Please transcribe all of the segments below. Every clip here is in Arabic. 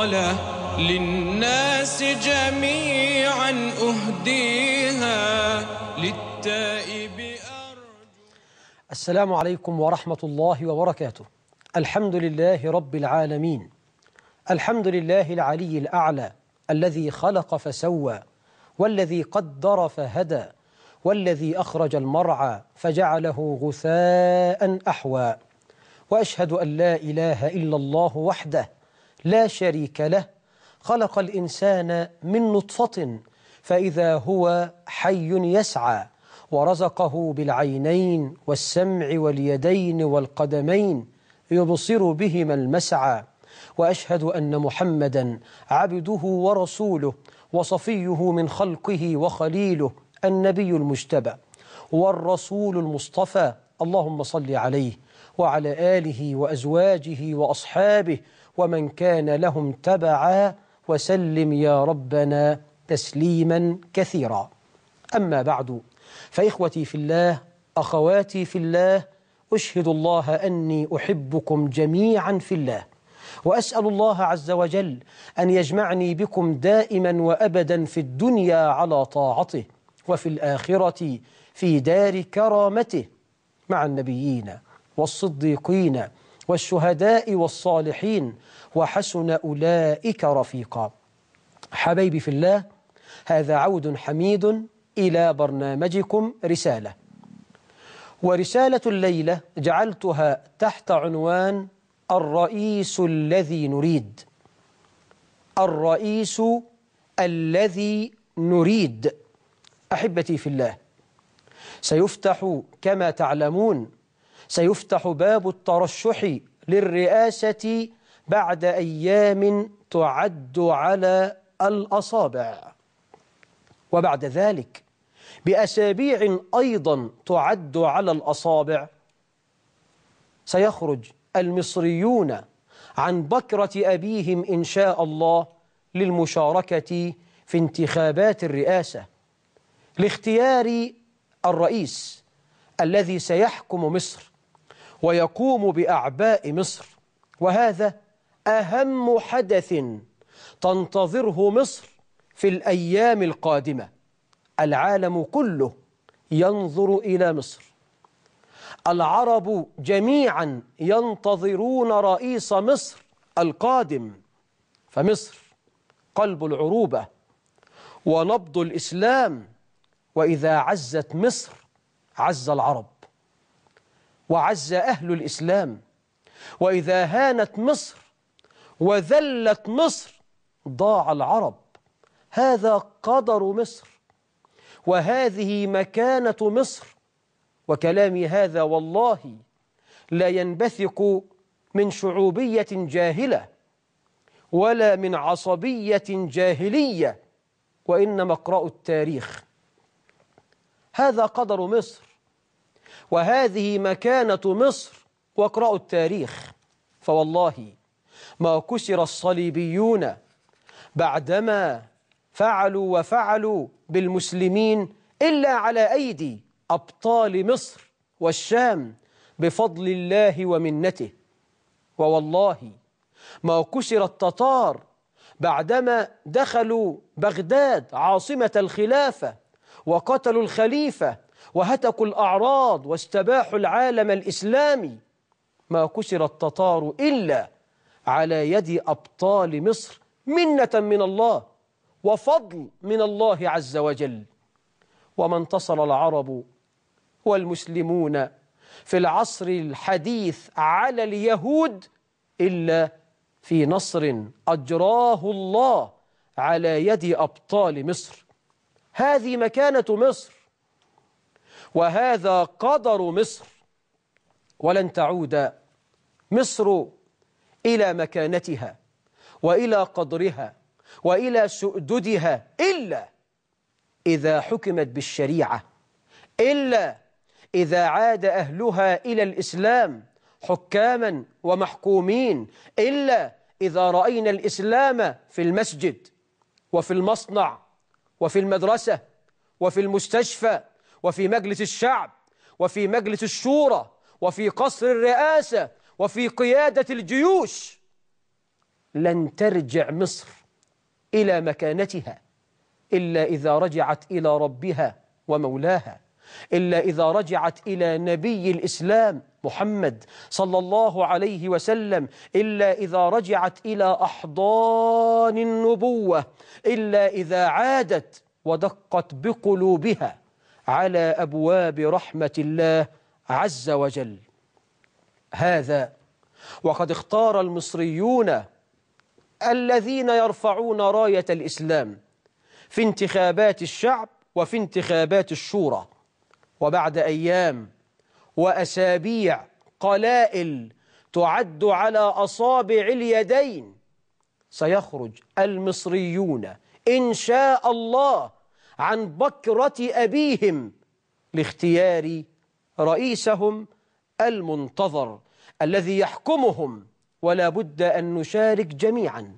قال للناس جميعا أهديها للتائب السلام عليكم ورحمة الله وبركاته الحمد لله رب العالمين الحمد لله العلي الأعلى الذي خلق فسوى والذي قدر فهدى والذي أخرج المرعى فجعله غثاء أحوى وأشهد أن لا إله إلا الله وحده لا شريك له خلق الإنسان من نطفة فإذا هو حي يسعى ورزقه بالعينين والسمع واليدين والقدمين يبصر بهما المسعى وأشهد أن محمدا عبده ورسوله وصفيه من خلقه وخليله النبي المجتبى والرسول المصطفى اللهم صل عليه وعلى آله وأزواجه وأصحابه ومن كان لهم تبعا وسلم يا ربنا تسليما كثيرا أما بعد فإخوتي في الله أخواتي في الله أشهد الله أني أحبكم جميعا في الله وأسأل الله عز وجل أن يجمعني بكم دائما وأبدا في الدنيا على طاعته وفي الآخرة في دار كرامته مع النبيين والصديقين والشهداء والصالحين وحسن أولئك رفيقا حبيبي في الله هذا عود حميد إلى برنامجكم رسالة ورسالة الليلة جعلتها تحت عنوان الرئيس الذي نريد الرئيس الذي نريد أحبتي في الله سيفتح كما تعلمون سيفتح باب الترشح للرئاسة بعد أيام تعد على الأصابع وبعد ذلك بأسابيع أيضا تعد على الأصابع سيخرج المصريون عن بكرة أبيهم إن شاء الله للمشاركة في انتخابات الرئاسة لاختيار الرئيس الذي سيحكم مصر ويقوم بأعباء مصر وهذا أهم حدث تنتظره مصر في الأيام القادمة العالم كله ينظر إلى مصر العرب جميعا ينتظرون رئيس مصر القادم فمصر قلب العروبة ونبض الإسلام وإذا عزت مصر عز العرب وعز أهل الإسلام وإذا هانت مصر وذلت مصر ضاع العرب هذا قدر مصر وهذه مكانة مصر وكلامي هذا والله لا ينبثق من شعوبية جاهلة ولا من عصبية جاهلية وإنما اقرأوا التاريخ هذا قدر مصر وهذه مكانة مصر واقرأوا التاريخ فوالله ما كسر الصليبيون بعدما فعلوا وفعلوا بالمسلمين إلا على أيدي أبطال مصر والشام بفضل الله ومنته ووالله ما كسر التتار بعدما دخلوا بغداد عاصمة الخلافة وقتلوا الخليفة وهتكوا الأعراض واستباحوا العالم الإسلامي ما كسر التتار إلا على يد أبطال مصر منة من الله وفضل من الله عز وجل وما انتصر العرب والمسلمون في العصر الحديث على اليهود إلا في نصر أجراه الله على يد أبطال مصر هذه مكانة مصر وهذا قدر مصر ولن تعود مصر إلى مكانتها وإلى قدرها وإلى سؤددها إلا إذا حكمت بالشريعة إلا إذا عاد أهلها إلى الإسلام حكاما ومحكومين إلا إذا رأينا الإسلام في المسجد وفي المصنع وفي المدرسة وفي المستشفى وفي مجلس الشعب وفي مجلس الشورى وفي قصر الرئاسة وفي قيادة الجيوش لن ترجع مصر إلى مكانتها إلا إذا رجعت إلى ربها ومولاها إلا إذا رجعت إلى نبي الإسلام محمد صلى الله عليه وسلم إلا إذا رجعت إلى أحضان النبوة إلا إذا عادت ودقت بقلوبها على أبواب رحمة الله عز وجل هذا وقد اختار المصريون الذين يرفعون راية الإسلام في انتخابات الشعب وفي انتخابات الشورى وبعد أيام وأسابيع قلائل تعد على أصابع اليدين سيخرج المصريون إن شاء الله عن بكرة أبيهم لاختيار رئيسهم المنتظر الذي يحكمهم ولا بد أن نشارك جميعا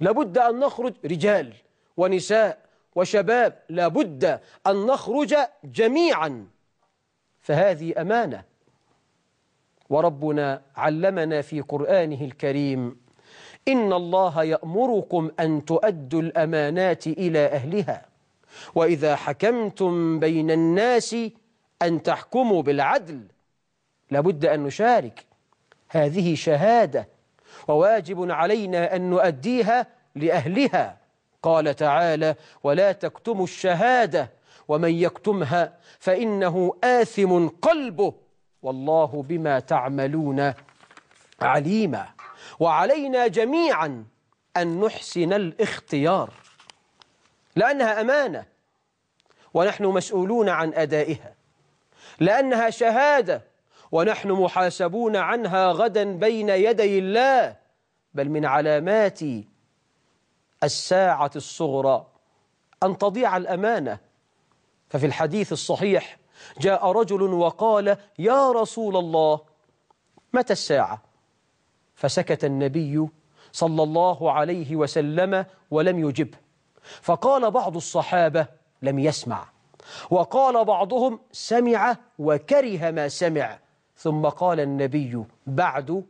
لابد أن نخرج رجال ونساء وشباب لابد أن نخرج جميعا فهذه أمانة وربنا علمنا في قرآنه الكريم إن الله يأمركم أن تؤدوا الأمانات إلى أهلها وإذا حكمتم بين الناس أن تحكموا بالعدل لابد أن نشارك هذه شهادة وواجب علينا أن نؤديها لأهلها قال تعالى ولا تكتموا الشهادة ومن يكتمها فإنه آثم قلبه والله بما تعملون عليما وعلينا جميعا أن نحسن الاختيار لأنها أمانة ونحن مسؤولون عن أدائها لأنها شهادة ونحن محاسبون عنها غدا بين يدي الله بل من علامات الساعة الصغرى أن تضيع الأمانة ففي الحديث الصحيح جاء رجل وقال يا رسول الله متى الساعة فسكت النبي صلى الله عليه وسلم ولم يجب فقال بعض الصحابة لم يسمع وقال بعضهم سمع وكره ما سمع ثم قال النبي بعد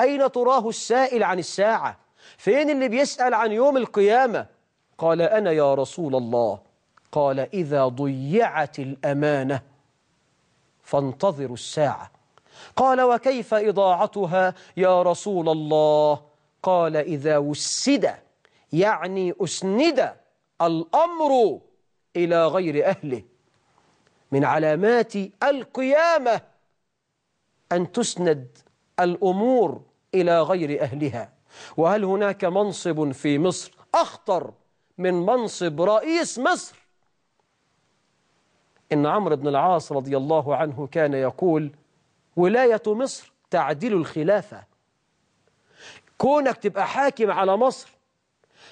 أين تراه السائل عن الساعة فين اللي بيسأل عن يوم القيامة قال أنا يا رسول الله قال إذا ضيعت الأمانة فانتظروا الساعة قال وكيف إضاعتها يا رسول الله قال إذا وسد يعني أسند الأمر إلى غير أهله من علامات القيامة أن تسند الأمور إلى غير أهلها وهل هناك منصب في مصر أخطر من منصب رئيس مصر إن عمرو بن العاص رضي الله عنه كان يقول ولاية مصر تعدل الخلافة كونك تبقى حاكم على مصر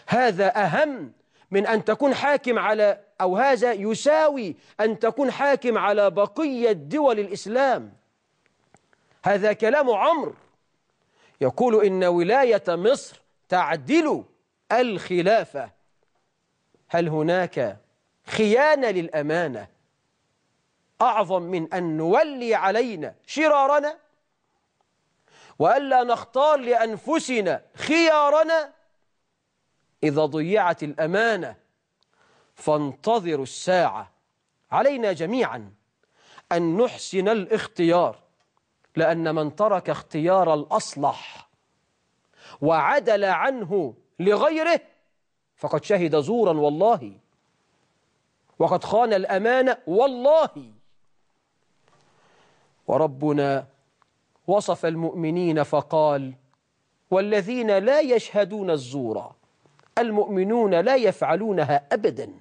هذا أهم من أن تكون حاكم على أو هذا يساوي أن تكون حاكم على بقية دول الإسلام هذا كلام عمرو يقول إن ولاية مصر تعدل الخلافة هل هناك خيانة للأمانة أعظم من أن نولي علينا شرارنا وألا نختار لأنفسنا خيارنا إذا ضيعت الأمانة فانتظروا الساعة علينا جميعا أن نحسن الاختيار لأن من ترك اختيار الأصلح وعدل عنه لغيره فقد شهد زورا والله وقد خان الأمانة والله وربنا وصف المؤمنين فقال والذين لا يشهدون الزور المؤمنون لا يفعلونها أبدا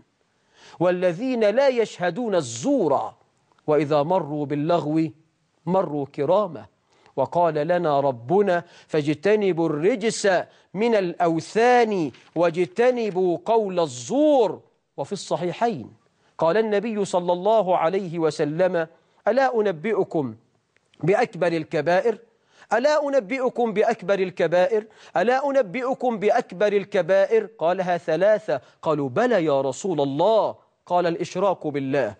والذين لا يشهدون الزور وإذا مروا باللغو مروا كرامه وقال لنا ربنا فاجتنبوا الرجس من الاوثان واجتنبوا قول الزور وفي الصحيحين قال النبي صلى الله عليه وسلم الا انبئكم باكبر الكبائر ألا أنبئكم بأكبر الكبائر ألا أنبئكم بأكبر الكبائر قالها ثلاثة قالوا بلى يا رسول الله قال الإشراك بالله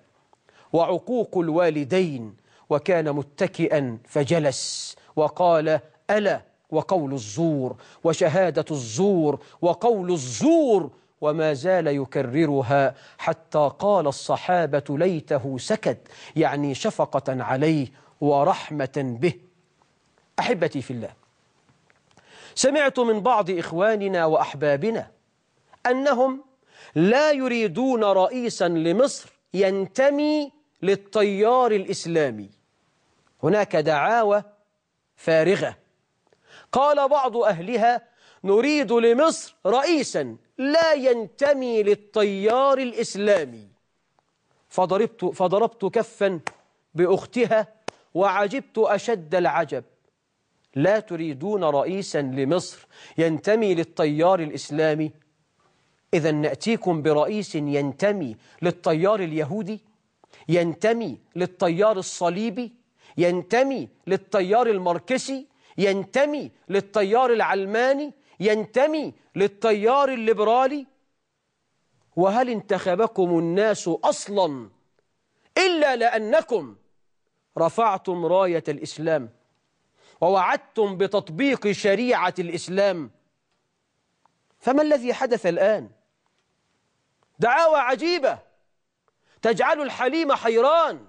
وعقوق الوالدين وكان متكئا فجلس وقال ألا وقول الزور وشهادة الزور وقول الزور وما زال يكررها حتى قال الصحابة ليته سكت يعني شفقة عليه ورحمة به أحبتي في الله سمعت من بعض إخواننا وأحبابنا أنهم لا يريدون رئيسا لمصر ينتمي للتيار الإسلامي هناك دعاوى فارغة قال بعض أهلها نريد لمصر رئيسا لا ينتمي للتيار الإسلامي فضربت, فضربت كفا بأختها وعجبت أشد العجب لا تريدون رئيسا لمصر ينتمي للتيار الإسلامي إذا نأتيكم برئيس ينتمي للتيار اليهودي ينتمي للتيار الصليبي ينتمي للتيار الماركسي ينتمي للتيار العلماني ينتمي للتيار الليبرالي وهل انتخبكم الناس أصلا إلا لأنكم رفعتم راية الإسلام ووعدتم بتطبيق شريعة الإسلام فما الذي حدث الآن؟ دعاوى عجيبة تجعل الحليم حيران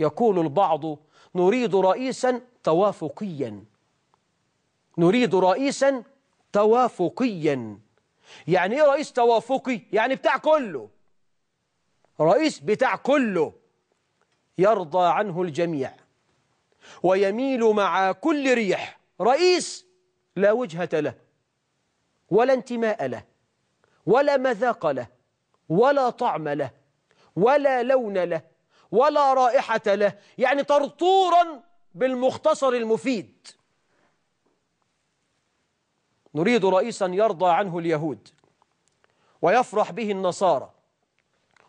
يقول البعض نريد رئيسا توافقيا نريد رئيسا توافقيا يعني ايه رئيس توافقي يعني بتاع كله رئيس بتاع كله يرضى عنه الجميع ويميل مع كل ريح رئيس لا وجهة له ولا انتماء له ولا مذاق له ولا طعم له ولا لون له ولا رائحة له يعني طرطورا بالمختصر المفيد نريد رئيسا يرضى عنه اليهود ويفرح به النصارى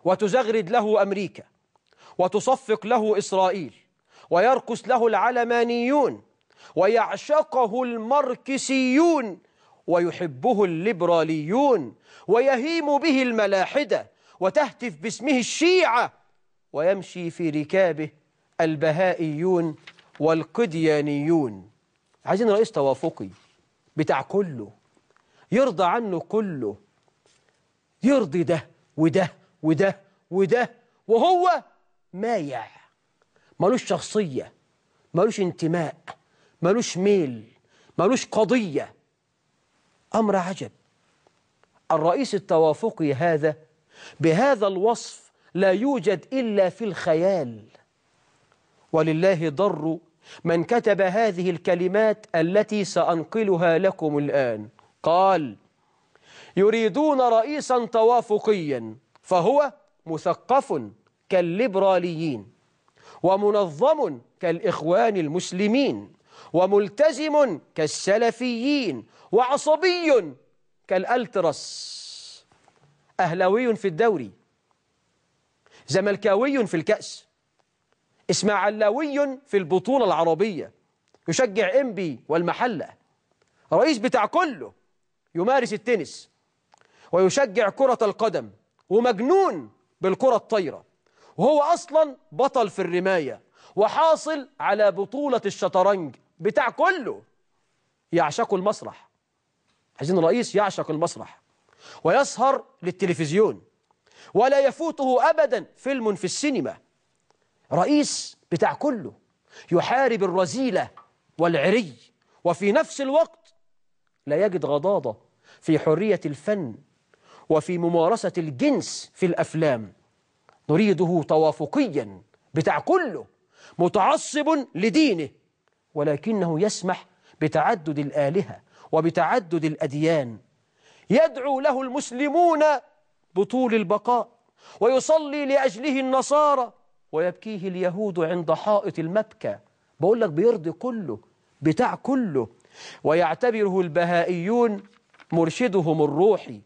وتزغرد له أمريكا وتصفق له إسرائيل ويرقص له العلمانيون ويعشقه الماركسيون ويحبه الليبراليون ويهيم به الملاحدة وتهتف باسمه الشيعة ويمشي في ركابه البهائيون والقديانيون عايزين رئيس توافقي بتاع كله يرضى عنه كله يرضي ده وده وده وده وهو مايع مالوش شخصية مالوش انتماء مالوش ميل مالوش قضية أمر عجب الرئيس التوافقي هذا بهذا الوصف لا يوجد إلا في الخيال ولله ضر من كتب هذه الكلمات التي سأنقلها لكم الآن قال يريدون رئيسا توافقيا فهو مثقف كالليبراليين ومنظم كالإخوان المسلمين وملتزم كالسلفيين وعصبي كالألترس أهلوي في الدوري زملكاوي في الكأس إسماعلاوي في البطولة العربية يشجع إنبي والمحلة رئيس بتاع كله يمارس التنس ويشجع كرة القدم ومجنون بالكرة الطايرة وهو أصلا بطل في الرماية وحاصل على بطولة الشطرنج بتاع كله يعشق المسرح عايزين رئيس يعشق المسرح ويسهر للتلفزيون ولا يفوته أبدا فيلم في السينما رئيس بتاع كله يحارب الرزيلة والعري وفي نفس الوقت لا يجد غضاضة في حرية الفن وفي ممارسة الجنس في الأفلام نريده توافقيا بتاع كله متعصب لدينه ولكنه يسمح بتعدد الآلهة وبتعدد الأديان يدعو له المسلمون بطول البقاء ويصلي لأجله النصارى ويبكيه اليهود عند حائط المبكى بقول لك بيرضي كله بتاع كله ويعتبره البهائيون مرشدهم الروحي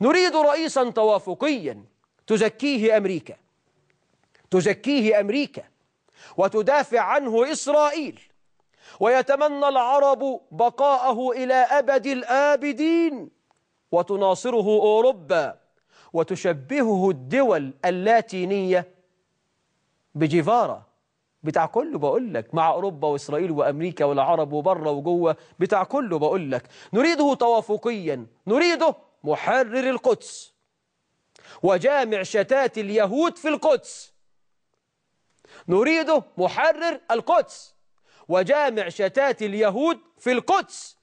نريد رئيسا توافقيا تزكيه أمريكا تزكيه أمريكا وتدافع عنه إسرائيل ويتمنى العرب بقاءه إلى أبد الآبدين وتناصره أوروبا وتشبهه الدول اللاتينية بجيفارا بتاع كله بقول لك مع أوروبا وإسرائيل وأمريكا والعرب وبره وجوه بتاع كله بقول لك نريده توافقيا نريده محرر القدس وجامع شتات اليهود في القدس نريده محرر القدس وجامع شتات اليهود في القدس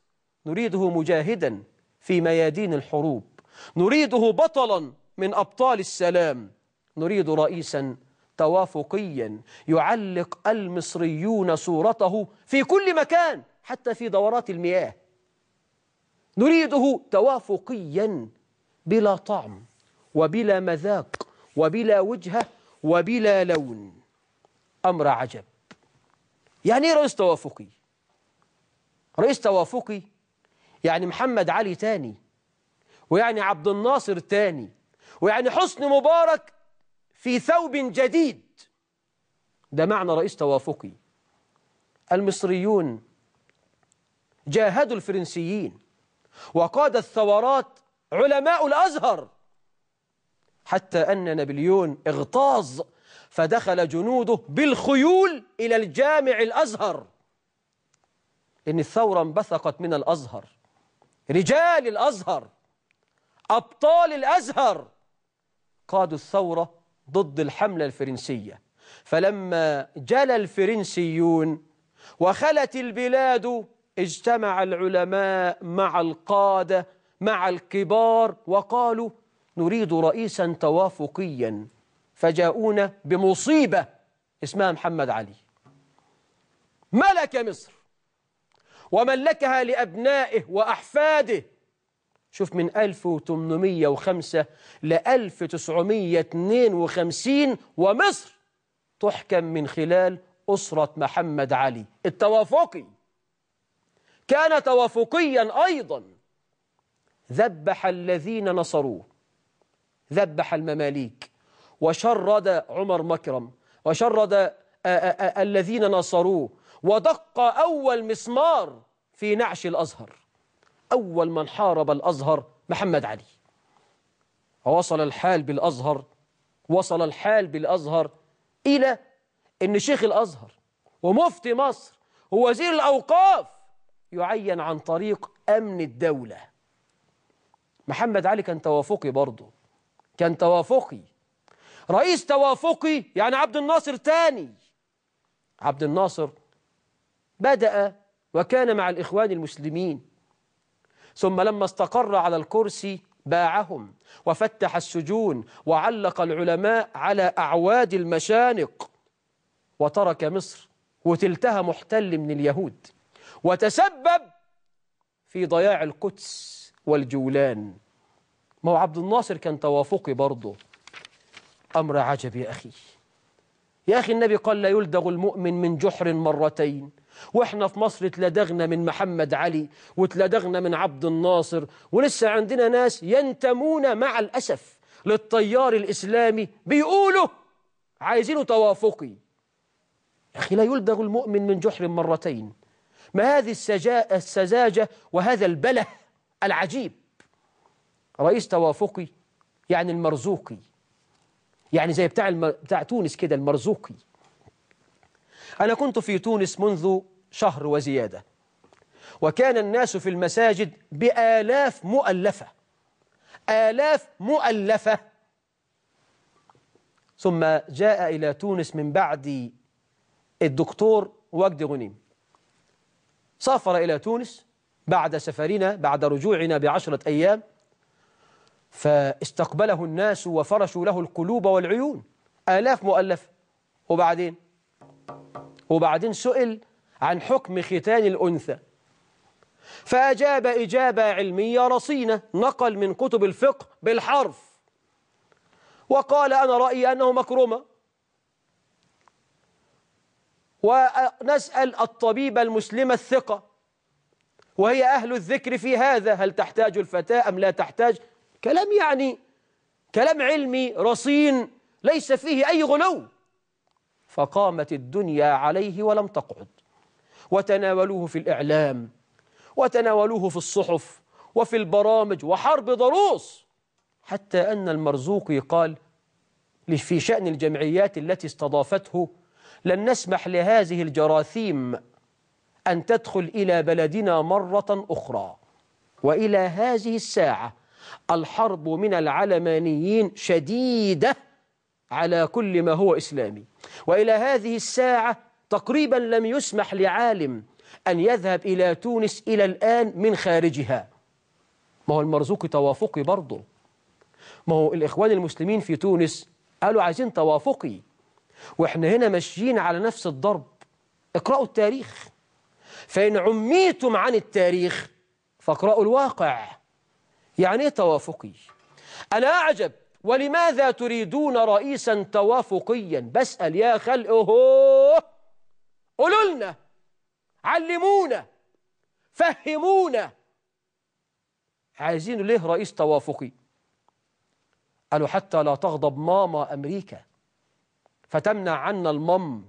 نريده مجاهدا في ميادين الحروب نريده بطلا من أبطال السلام نريد رئيسا توافقيا يعلق المصريون صورته في كل مكان حتى في دورات المياه نريده توافقيا بلا طعم وبلا مذاق وبلا وجهة وبلا لون أمر عجب يعني ايه رئيس توافقي رئيس توافقي يعني محمد علي تاني ويعني عبد الناصر تاني ويعني حسن مبارك في ثوب جديد ده معنى رئيس توافقي المصريون جاهدوا الفرنسيين وقاد الثورات علماء الأزهر حتى أن نابليون اغتاظ فدخل جنوده بالخيول إلى الجامع الأزهر إن الثورة انبثقت من الأزهر رجال الأزهر أبطال الأزهر قادوا الثورة ضد الحملة الفرنسية فلما جلى الفرنسيون وخلت البلاد اجتمع العلماء مع القادة مع الكبار وقالوا نريد رئيسا توافقيا فجاءونا بمصيبة اسمها محمد علي ملك مصر وملكها لأبنائه وأحفاده شوف من 1805 ل 1952 ومصر تحكم من خلال أسرة محمد علي التوافقي كان توافقيا أيضا ذبح الذين نصروه ذبح المماليك وشرد عمر مكرم وشرد الذين نصروه ودق أول مسمار في نعش الأزهر أول من حارب الأزهر محمد علي ووصل الحال بالأزهر وصل الحال بالأزهر إلى أن شيخ الأزهر ومفتي مصر ووزير الأوقاف يعين عن طريق أمن الدولة محمد علي كان توافقي برضه كان توافقي رئيس توافقي يعني عبد الناصر تاني عبد الناصر بدأ وكان مع الإخوان المسلمين ثم لما استقر على الكرسي باعهم وفتح السجون وعلق العلماء على أعواد المشانق وترك مصر وتلتها محتل من اليهود وتسبب في ضياع القدس والجولان ما هو عبد الناصر كان توافقي برضه أمر عجب يا أخي يا أخي النبي قال لا يلدغ المؤمن من جحر مرتين واحنا في مصر اتلدغنا من محمد علي واتلدغنا من عبد الناصر ولسه عندنا ناس ينتمون مع الأسف للتيار الإسلامي بيقولوا عايزينه توافقي يا أخي لا يلدغ المؤمن من جحر مرتين ما هذه السذاجة وهذا البله العجيب رئيس توافقي يعني المرزوقي يعني زي بتاع, الم... بتاع تونس كده المرزوقي أنا كنت في تونس منذ شهر وزيادة وكان الناس في المساجد بآلاف مؤلفة آلاف مؤلفة ثم جاء إلى تونس من بعد الدكتور وجد غنيم سافر إلى تونس بعد سفرنا بعد رجوعنا بعشرة أيام فاستقبله الناس وفرشوا له القلوب والعيون آلاف مؤلف وبعدين وبعدين سئل عن حكم ختان الأنثى فأجاب إجابة علمية رصينة نقل من كتب الفقه بالحرف وقال أنا رأيي أنه مكرمة ونسأل الطبيب المسلمة الثقة وهي أهل الذكر في هذا هل تحتاج الفتاة أم لا تحتاج كلام يعني كلام علمي رصين ليس فيه أي غلو فقامت الدنيا عليه ولم تقعد وتناولوه في الإعلام وتناولوه في الصحف وفي البرامج وحرب ضروس حتى أن المرزوقي قال في شأن الجمعيات التي استضافته لن نسمح لهذه الجراثيم أن تدخل إلى بلدنا مرة أخرى وإلى هذه الساعة الحرب من العلمانيين شديدة على كل ما هو إسلامي وإلى هذه الساعة تقريبا لم يسمح لعالم أن يذهب إلى تونس إلى الآن من خارجها ما هو المرزوق توافقي برضه ما هو الإخوان المسلمين في تونس قالوا عايزين توافقي وإحنا هنا ماشيين على نفس الضرب اقرأوا التاريخ فإن عميتم عن التاريخ فاقرأوا الواقع يعني إيه توافقي أنا أعجب ولماذا تريدون رئيسا توافقيا بسأل يا خلق هو قولوا لنا علمونا فهمونا عايزين ليه رئيس توافقي قالوا حتى لا تغضب ماما أمريكا فتمنع عنا المم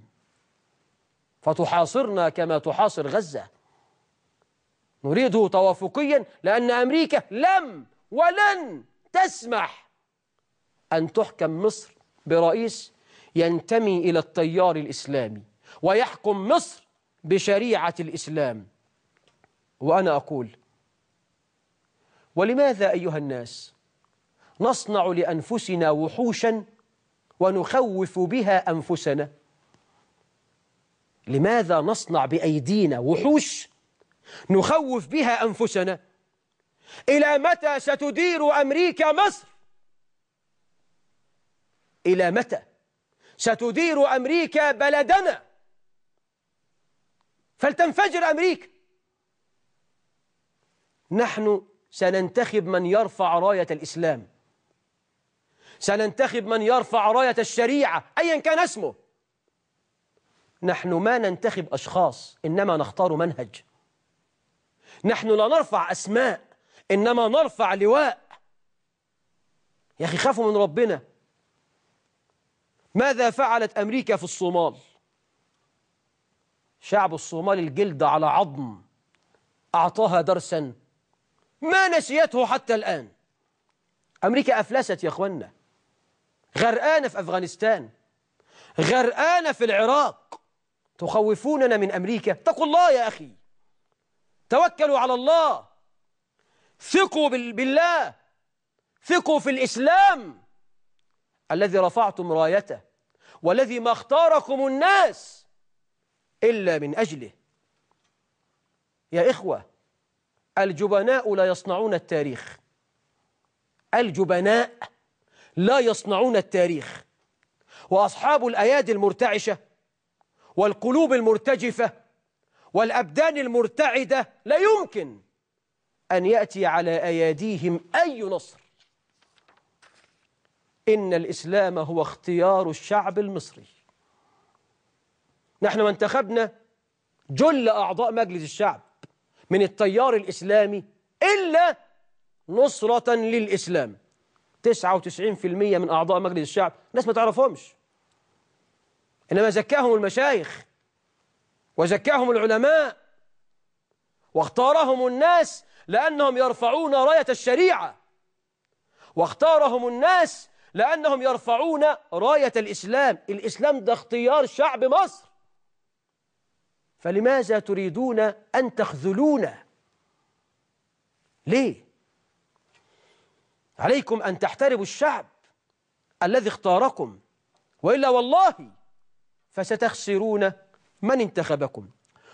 فتحاصرنا كما تحاصر غزة نريده توافقيا لأن أمريكا لم ولن تسمح أن تحكم مصر برئيس ينتمي إلى التيار الإسلامي ويحكم مصر بشريعة الإسلام وأنا أقول ولماذا أيها الناس نصنع لأنفسنا وحوشا ونخوف بها أنفسنا لماذا نصنع بأيدينا وحوش نخوف بها أنفسنا إلى متى ستدير أمريكا مصر إلى متى ستدير أمريكا بلدنا فلتنفجر أمريكا نحن سننتخب من يرفع راية الإسلام سننتخب من يرفع راية الشريعة أيا كان اسمه نحن ما ننتخب أشخاص إنما نختار منهج نحن لا نرفع أسماء إنما نرفع لواء يا أخي خافوا من ربنا ماذا فعلت أمريكا في الصومال؟ شعب الصومال الجلد على عظم أعطاها درسا ما نسيته حتى الآن أمريكا أفلست يا أخوانا غرقانة في أفغانستان غرقانة في العراق تخوفوننا من أمريكا اتقوا الله يا أخي توكلوا على الله ثقوا بالله ثقوا في الإسلام الذي رفعتم رايته والذي ما اختاركم الناس إلا من أجله يا إخوة الجبناء لا يصنعون التاريخ الجبناء لا يصنعون التاريخ وأصحاب الأيادي المرتعشة والقلوب المرتجفة والأبدان المرتعدة لا يمكن أن يأتي على أياديهم أي نصر إن الإسلام هو اختيار الشعب المصري نحن انتخبنا جل أعضاء مجلس الشعب من التيار الإسلامي إلا نصرة للإسلام 99% من أعضاء مجلس الشعب ناس ما تعرفهمش إنما زكاهم المشايخ وزكاهم العلماء واختارهم الناس لأنهم يرفعون راية الشريعة واختارهم الناس لأنهم يرفعون راية الإسلام الإسلام ده اختيار شعب مصر فلماذا تريدون أن تخذلونا ليه عليكم أن تحتربوا الشعب الذي اختاركم وإلا والله فستخسرون من انتخبكم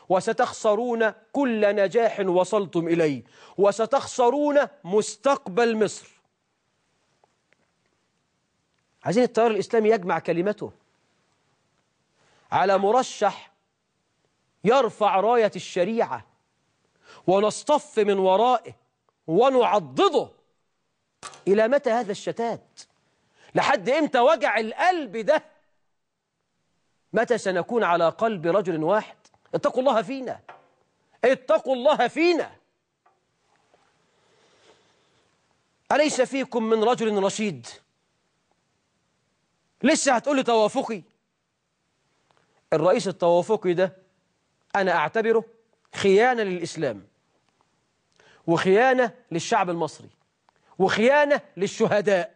وستخسرون كل نجاح وصلتم إليه وستخسرون مستقبل مصر عايزين التيار الإسلامي يجمع كلمته على مرشح يرفع راية الشريعة ونصطف من ورائه ونعضده إلى متى هذا الشتات لحد إمتى وجع القلب ده متى سنكون على قلب رجل واحد اتقوا الله فينا اتقوا الله فينا أليس فيكم من رجل رشيد لسه هتقول لي توافقي الرئيس التوافقي ده أنا أعتبره خيانة للإسلام وخيانة للشعب المصري وخيانة للشهداء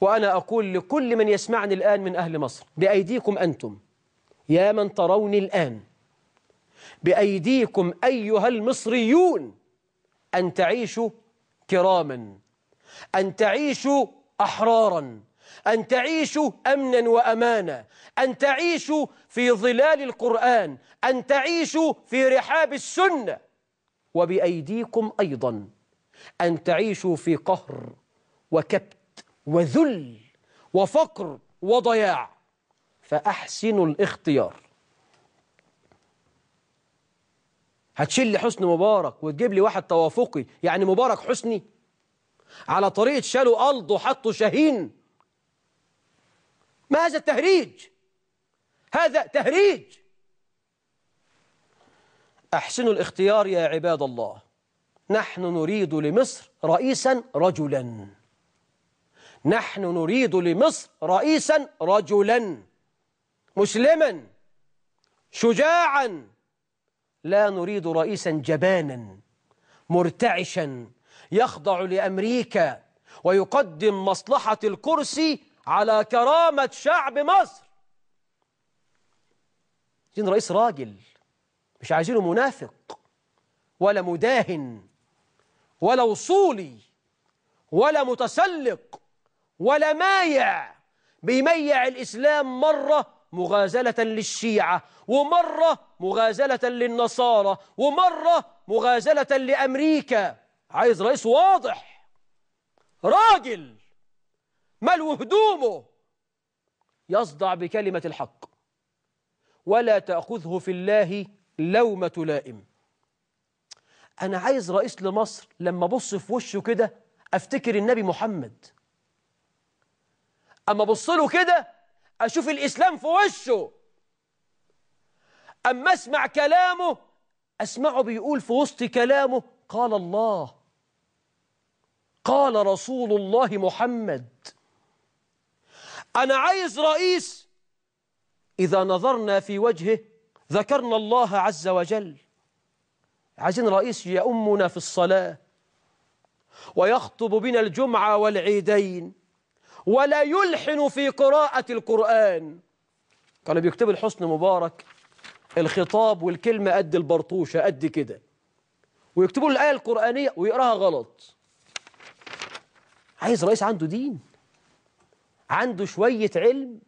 وأنا أقول لكل من يسمعني الآن من أهل مصر بأيديكم أنتم يا من تروني الآن بأيديكم أيها المصريون أن تعيشوا كراما أن تعيشوا أحرارا أن تعيشوا أمنا وأمانا أن تعيشوا في ظلال القرآن أن تعيشوا في رحاب السنة وبأيديكم أيضا أن تعيشوا في قهر وكبت وذل وفقر وضياع فأحسنوا الاختيار هتشيل لي حسن مبارك وتجيب لي واحد توافقي يعني مبارك حسني على طريقة شالوا ألض وحطوا شاهين ما هذا التهريج هذا تهريج أحسنوا الاختيار يا عباد الله نحن نريد لمصر رئيسا رجلا نحن نريد لمصر رئيسا رجلا مسلما شجاعا لا نريد رئيسا جبانا مرتعشا يخضع لأمريكا ويقدم مصلحة الكرسي على كرامة شعب مصر عايزين رئيس راجل مش عايزينه منافق ولا مداهن ولا وصولي ولا متسلق ولا مايع بيميع الإسلام مرة مغازلة للشيعة ومرة مغازلة للنصارى ومرة مغازلة لأمريكا عايز رئيس واضح راجل ملو هدومه يصدع بكلمة الحق ولا تأخذه في الله لومة لائم أنا عايز رئيس لمصر لما أبص في وشه كده أفتكر النبي محمد أما أبص له كده أشوف الإسلام في وشه أما أسمع كلامه أسمعه بيقول في وسط كلامه قال الله قال رسول الله محمد أنا عايز رئيس إذا نظرنا في وجهه ذكرنا الله عز وجل عايزين رئيس يأمنا في الصلاة ويخطب بنا الجمعة والعيدين ولا يلحن في قراءة القرآن كان بيكتب الحسن مبارك الخطاب والكلمة قد البرطوشة قد كده ويكتبوا الآية القرآنية ويقراها غلط عايز رئيس عنده دين عنده شوية علم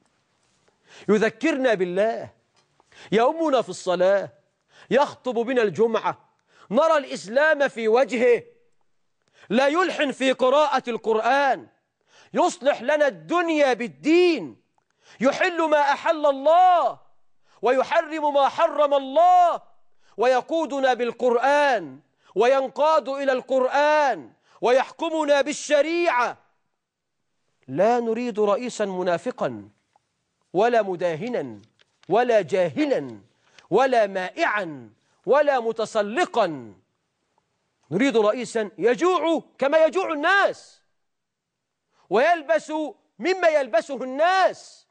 يذكرنا بالله يؤمنا في الصلاة يخطب بنا الجمعة نرى الإسلام في وجهه لا يلحن في قراءة القرآن يصلح لنا الدنيا بالدين يحل ما أحل الله ويحرم ما حرم الله ويقودنا بالقرآن وينقاد إلى القرآن ويحكمنا بالشريعة لا نريد رئيسا منافقا ولا مداهنا ولا جاهلا ولا مائعا ولا متسلقا نريد رئيسا يجوع كما يجوع الناس ويلبس مما يلبسه الناس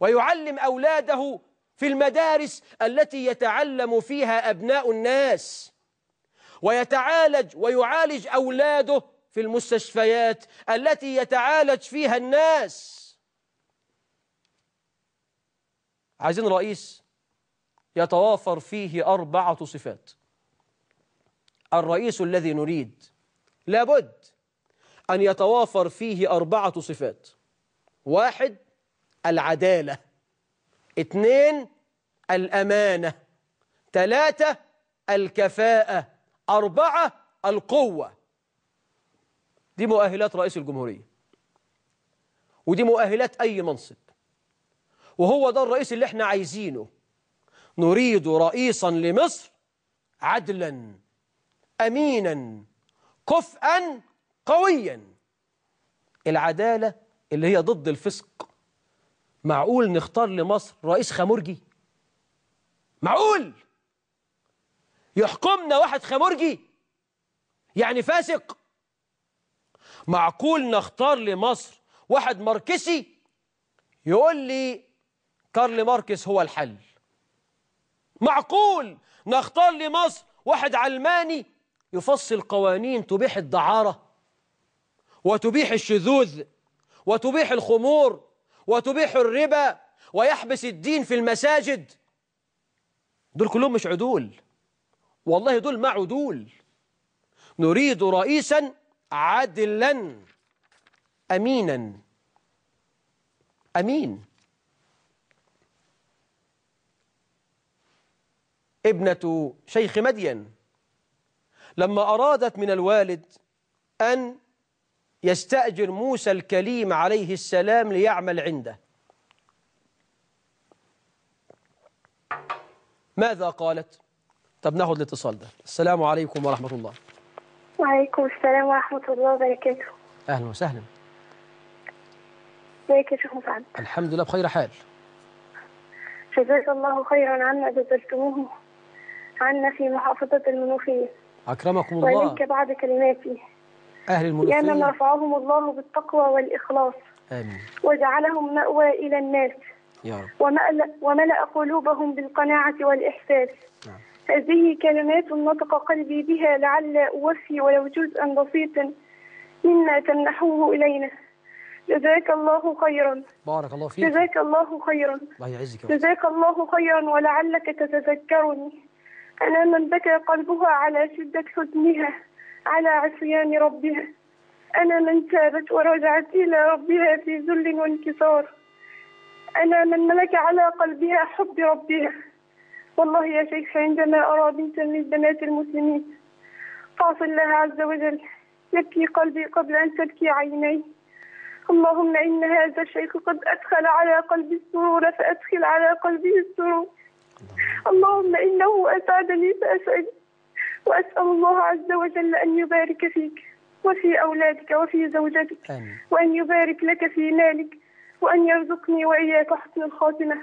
ويعلم أولاده في المدارس التي يتعلم فيها أبناء الناس ويتعالج ويعالج أولاده في المستشفيات التي يتعالج فيها الناس عايزين رئيس يتوافر فيه أربعة صفات الرئيس الذي نريد لابد أن يتوافر فيه أربعة صفات واحد العدالة اثنين الأمانة ثلاثة الكفاءة أربعة القوة دي مؤهلات رئيس الجمهورية ودي مؤهلات أي منصب وهو ده الرئيس اللي احنا عايزينه نريد رئيسا لمصر عدلا أمينا كفءا قويا العدالة اللي هي ضد الفسق معقول نختار لمصر رئيس خامورجي معقول يحكمنا واحد خامورجي يعني فاسق معقول نختار لمصر واحد ماركسي يقول لي كارل ماركس هو الحل معقول نختار لمصر واحد علماني يفصل قوانين تبيح الدعارة وتبيح الشذوذ وتبيح الخمور وتبيح الربا ويحبس الدين في المساجد دول كلهم مش عدول والله دول ما عدول نريد رئيسا عدلا امينا امين ابنه شيخ مدين لما ارادت من الوالد ان يستاجر موسى الكليم عليه السلام ليعمل عنده ماذا قالت؟ طب ناخذ الاتصال ده السلام عليكم ورحمه الله وعليكم السلام ورحمة الله وبركاته أهلا وسهلا ازيك يا شيخ مسعد الحمد لله بخير حال جزاك الله خيرا عما جزلتموه عنا في محافظة المنوفية أكرمكم الله وإليك بعد كلماتي أهل المنوفية يا من رفعهم الله بالتقوى والإخلاص آمين وجعلهم مأوى إلى الناس يا رب وملأ, وملأ قلوبهم بالقناعة والإحساس نعم. هذه كلمات نطق قلبي بها لعل أوفي ولو جزءا بسيطا مما تمنحوه إلينا جزاك الله خيرا بارك الله فيك جزاك الله خيرا الله يعزك جزاك الله خيرا ولعلك تتذكرني أنا من بكى قلبها على شدة حزنها على عصيان ربها أنا من تابت ورجعت إلى ربها في ذل وانكسار أنا من ملك على قلبها حب ربها والله يا شيخ عندما أرى بنتا من بنات المسلمين فاصل الله عز وجل يبكي قلبي قبل أن تبكي عيني اللهم إن هذا الشيخ قد أدخل على قلبي السرور فأدخل على قلبه السرور اللهم إنه أسعدني فأسعد وأسأل الله عز وجل أن يبارك فيك وفي أولادك وفي زوجتك آمين. وأن يبارك لك في مالك وأن يرزقني وإياك حسن الخاتمة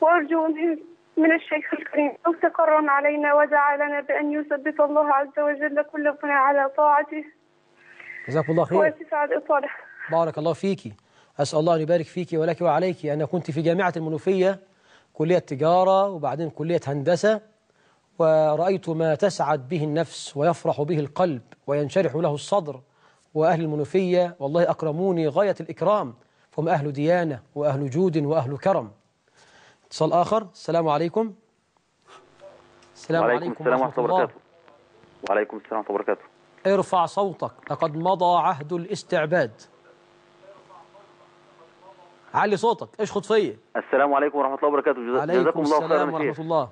وأرجو منه من الشيخ الكريم أو علينا علينا وجعلنا بأن يثبت الله عز وجل كلنا على طاعته جزاك الله خير وتسع الإطالة بارك الله فيك أسأل الله أن يبارك فيك ولك وعليك أنا كنت في جامعة المنوفية كلية تجارة وبعدين كلية هندسة ورأيت ما تسعد به النفس ويفرح به القلب وينشرح له الصدر وأهل المنوفية والله أكرموني غاية الإكرام فهم أهل ديانة وأهل جود وأهل كرم اتصال آخر السلام عليكم السلام عليكم, السلام ورحمة الله وبركاته وعليكم السلام ورحمة الله وبركاته ارفع صوتك لقد مضى عهد الاستعباد علي صوتك اشخط فيا السلام عليكم ورحمة الله وبركاته جزاكم الله خيرا السلام ورحمة الله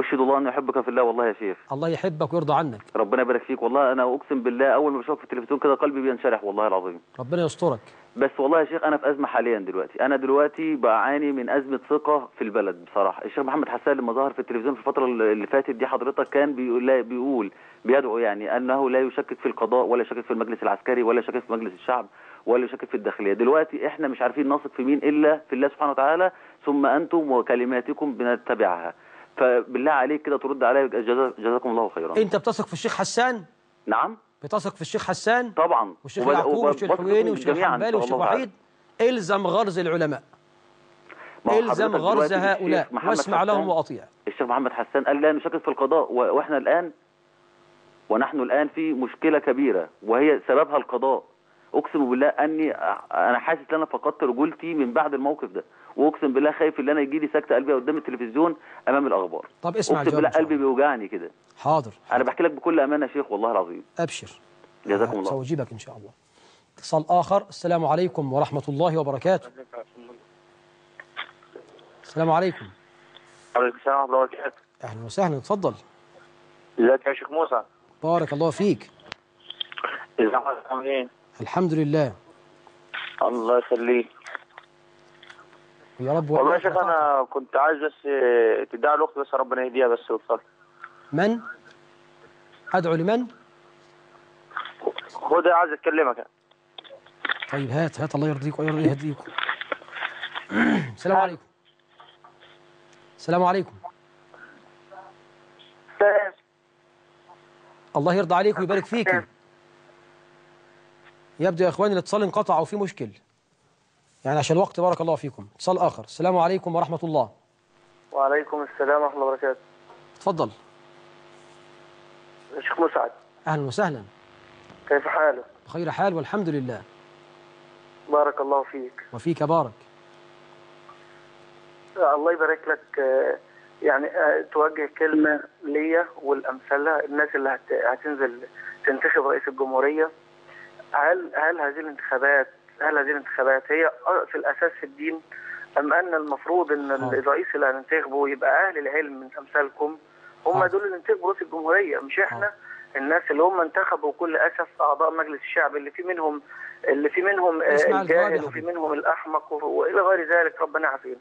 اشهد الله اني احبك في الله والله يا شيخ الله يحبك ويرضى عنك ربنا يبارك فيك والله انا اقسم بالله اول ما بشوفك في التلفزيون كده قلبي بينشرح والله العظيم ربنا يسترك بس والله يا شيخ انا في ازمه حاليا دلوقتي انا دلوقتي بعاني من ازمه ثقه في البلد بصراحه الشيخ محمد حسان لما ظهر في التلفزيون في الفتره اللي فاتت دي حضرتك كان بيقول بيقول بيدعو يعني انه لا يشكك في القضاء ولا يشكك في المجلس العسكري ولا يشكك في مجلس الشعب ولا يشكك في الداخليه دلوقتي احنا مش عارفين نثق في مين الا في الله سبحانه وتعالى ثم انتم وكلماتكم بنتبعها فبالله عليك كده ترد عليا جزاكم الله خيرا انت بتثق في الشيخ حسان نعم بتثق في الشيخ حسان طبعا والشيخ يعقوب والشيخ الحويني والشيخ حنبال والشيخ وحيد الزم غرز العلماء الزم غرز هؤلاء واسمع لهم واطيع الشيخ محمد حسان قال لا نشكك في القضاء واحنا الان ونحن الان في مشكله كبيره وهي سببها القضاء اقسم بالله اني انا حاسس ان انا فقدت رجولتي من بعد الموقف ده واقسم بالله خايف ان انا يجي لي سكته قلبيه قدام التلفزيون امام الاخبار طب اسمع اقسم بالله قلبي بيوجعني كده حاضر, انا بحكي لك بكل امانه يا شيخ والله العظيم ابشر جزاكم الله سأجيبك ان شاء الله اتصال اخر السلام عليكم ورحمه الله وبركاته السلام عليكم وعليكم السلام ورحمه الله وبركاته اهلا وسهلا اتفضل ازيك يا شيخ موسى بارك الله فيك ازيك عامل ايه الحمد لله الله يخليك يا رب والله يا شيخ انا كنت عايز بس تدعي لاختي بس ربنا يهديها بس وتفضل من؟ ادعو لمن؟ خد عايز اكلمك طيب هات هات الله يرضيك ويرضي يهديك السلام عليكم السلام عليكم الله يرضى عليك ويبارك فيك يبدو يا اخواني الاتصال انقطع وفي مشكل يعني عشان الوقت بارك الله فيكم اتصال آخر السلام عليكم ورحمة الله وعليكم السلام ورحمة الله وبركاته اتفضل الشيخ مسعد أهلا وسهلا كيف حالك؟ بخير حال والحمد لله بارك الله فيك وفيك بارك الله يبارك لك يعني آه، توجه كلمة ليا والأمثلة الناس اللي هتنزل تنتخب رئيس الجمهورية هل هل هذه الانتخابات هذه الانتخابات هي في الاساس الدين ام ان المفروض ان آه. الرئيس اللي هننتخبه يبقى اهل العلم من امثالكم هم آه. دول اللي انتخبوا رئيس الجمهوريه مش احنا آه. الناس اللي هم انتخبوا كل اسف اعضاء مجلس الشعب اللي في منهم اللي في منهم الجاهل وفي منهم الاحمق والى غير ذلك ربنا عافينا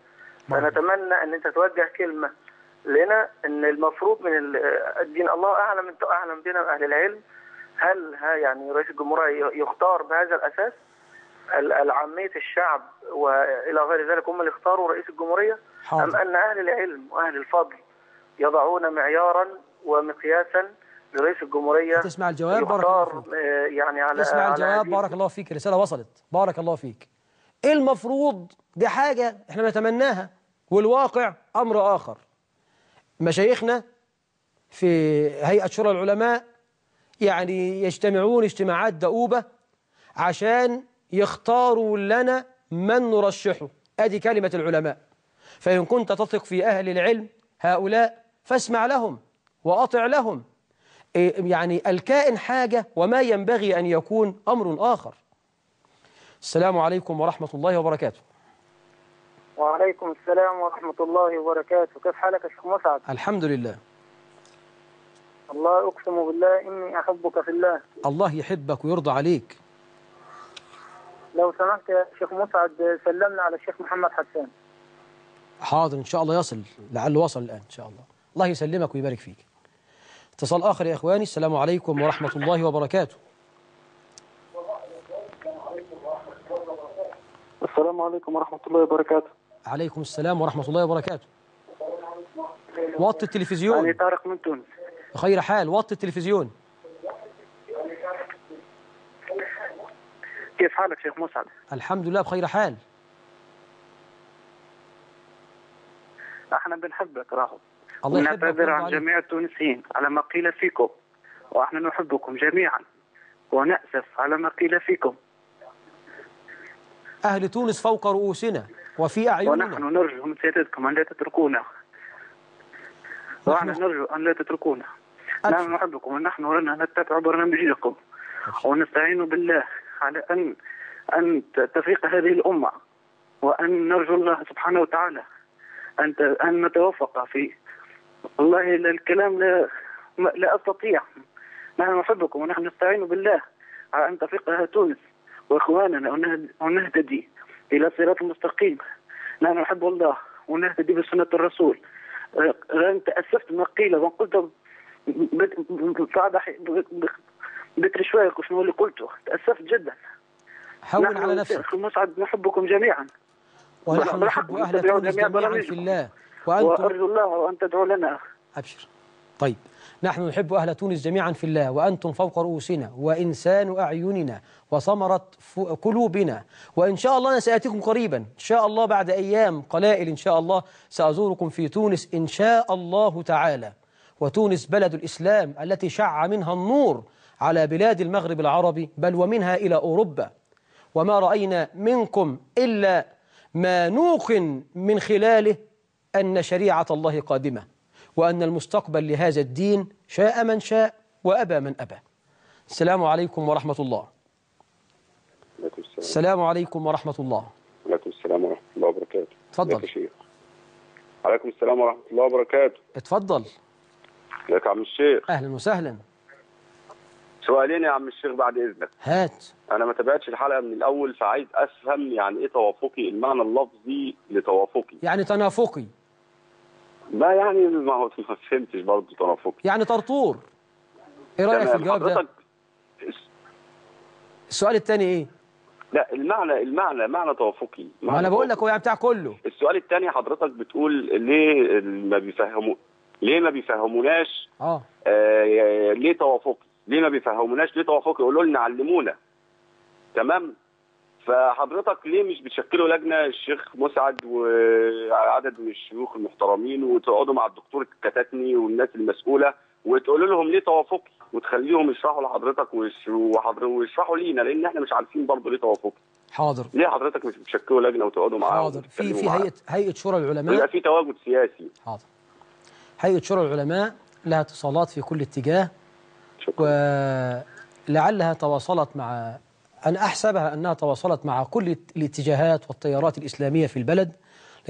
فنتمنى ان انت توجه كلمه لنا ان المفروض من الدين الله اعلم انت اعلم بنا اهل العلم هل ها يعني رئيس الجمهوريه يختار بهذا الاساس العامية الشعب وإلى غير ذلك هم اللي اختاروا رئيس الجمهورية حاضر. أم أن أهل العلم وأهل الفضل يضعون معيارا ومقياسا لرئيس الجمهورية تسمع الجواب بارك الله فيك آه، يعني على تسمع الجواب بارك الله فيك الرسالة وصلت بارك الله فيك إيه المفروض دي حاجة إحنا نتمناها والواقع أمر آخر مشايخنا في هيئة شورى العلماء يعني يجتمعون اجتماعات دؤوبة عشان يختاروا لنا من نرشحه أدي كلمة العلماء فإن كنت تثق في أهل العلم هؤلاء فاسمع لهم وأطع لهم إيه، يعني الكائن حاجة وما ينبغي أن يكون أمر آخر السلام عليكم ورحمة الله وبركاته وعليكم السلام ورحمة الله وبركاته كيف حالك يا شيخ مسعد الحمد لله الله أقسم بالله إني أحبك في الله الله يحبك ويرضى عليك لو سمحت يا شيخ مسعد سلمنا على الشيخ محمد حسان حاضر إن شاء الله يصل لعله وصل الآن إن شاء الله الله يسلمك ويبارك فيك اتصال آخر يا إخواني السلام عليكم ورحمة الله وبركاته السلام عليكم ورحمة الله وبركاته عليكم السلام ورحمة الله وبركاته وط التلفزيون أنا طارق من تونس خير حال وط التلفزيون كيف حالك شيخ مسعد؟ الحمد لله بخير حال احنا بنحبك راهو الله ونعتذر عن جميع التونسيين على ما قيل فيكم واحنا نحبكم جميعا ونأسف على ما قيل فيكم أهل تونس فوق رؤوسنا وفي أعيننا ونحن نرجو من سيادتكم أن لا تتركونا ونحن نرجو أن لا تتركونا نحن نحبكم ونحن لنا نتبع برنامجكم ونستعين بالله على أن أن تفيق هذه الأمة وأن نرجو الله سبحانه وتعالى أن أن نتوفق في والله الكلام لا لا أستطيع نحن نحبكم ونحن نستعين بالله على أن تفيقها تونس وإخواننا ونهتدي إلى صراط المستقيم نحن نحب الله ونهتدي بسنة الرسول أنا تأسفت ما قيل وقلت بعد بكري شوية شنو اللي قلته تأسفت جدا هون على نفسك أخي مسعد نحبكم جميعا ونحن نحب أهل تونس جميعا في الله وأنتم وأرجو الله وأن تدعو لنا أبشر طيب نحن نحب أهل تونس جميعا في الله وأنتم فوق رؤوسنا وإنسان أعيننا وثمرة قلوبنا وإن شاء الله أنا سآتيكم قريبا إن شاء الله بعد أيام قلائل إن شاء الله سأزوركم في تونس إن شاء الله تعالى وتونس بلد الإسلام التي شع منها النور على بلاد المغرب العربي بل ومنها إلى أوروبا وما رأينا منكم إلا ما نوقن من خلاله أن شريعة الله قادمة وأن المستقبل لهذا الدين شاء من شاء وأبى من أبى السلام عليكم ورحمة الله السلام عليكم ورحمة الله عليكم السلام ورحمة الله وبركاته تفضل عليكم السلام ورحمة الله وبركاته اتفضل لك عم الشيخ اهلا وسهلا سؤالين يا عم الشيخ بعد اذنك هات انا ما تابعتش الحلقه من الاول فعايز افهم يعني ايه توافقي المعنى اللفظي لتوافقي يعني تنافقي لا يعني ما هو ما فهمتش برضه تنافقي يعني طرطور ايه رايك في الجواب ده السؤال الثاني ايه لا المعنى المعنى معنى توافقي ما انا بقول لك هو يعني بتاع كله السؤال الثاني حضرتك بتقول ليه ما بيفهموا ليه ما بيفهموناش اه, آه ليه توافقي ليه ما بيفهموناش ليه توافق يقولوا لنا علمونا تمام فحضرتك ليه مش بتشكلوا لجنه الشيخ مسعد وعدد من الشيوخ المحترمين وتقعدوا مع الدكتور الكتاتني والناس المسؤوله وتقولوا لهم ليه توافقي وتخليهم يشرحوا لحضرتك ويشرحوا لينا لان احنا مش عارفين برضه ليه توافقي حاضر ليه حضرتك مش بتشكلوا لجنه وتقعدوا معاهم حاضر في في هيئه هيئه شورى العلماء يبقى في تواجد سياسي حاضر هيئه شورى العلماء لها اتصالات في كل اتجاه شكرا ولعلها تواصلت مع أنا أحسبها أنها تواصلت مع كل الاتجاهات والتيارات الإسلامية في البلد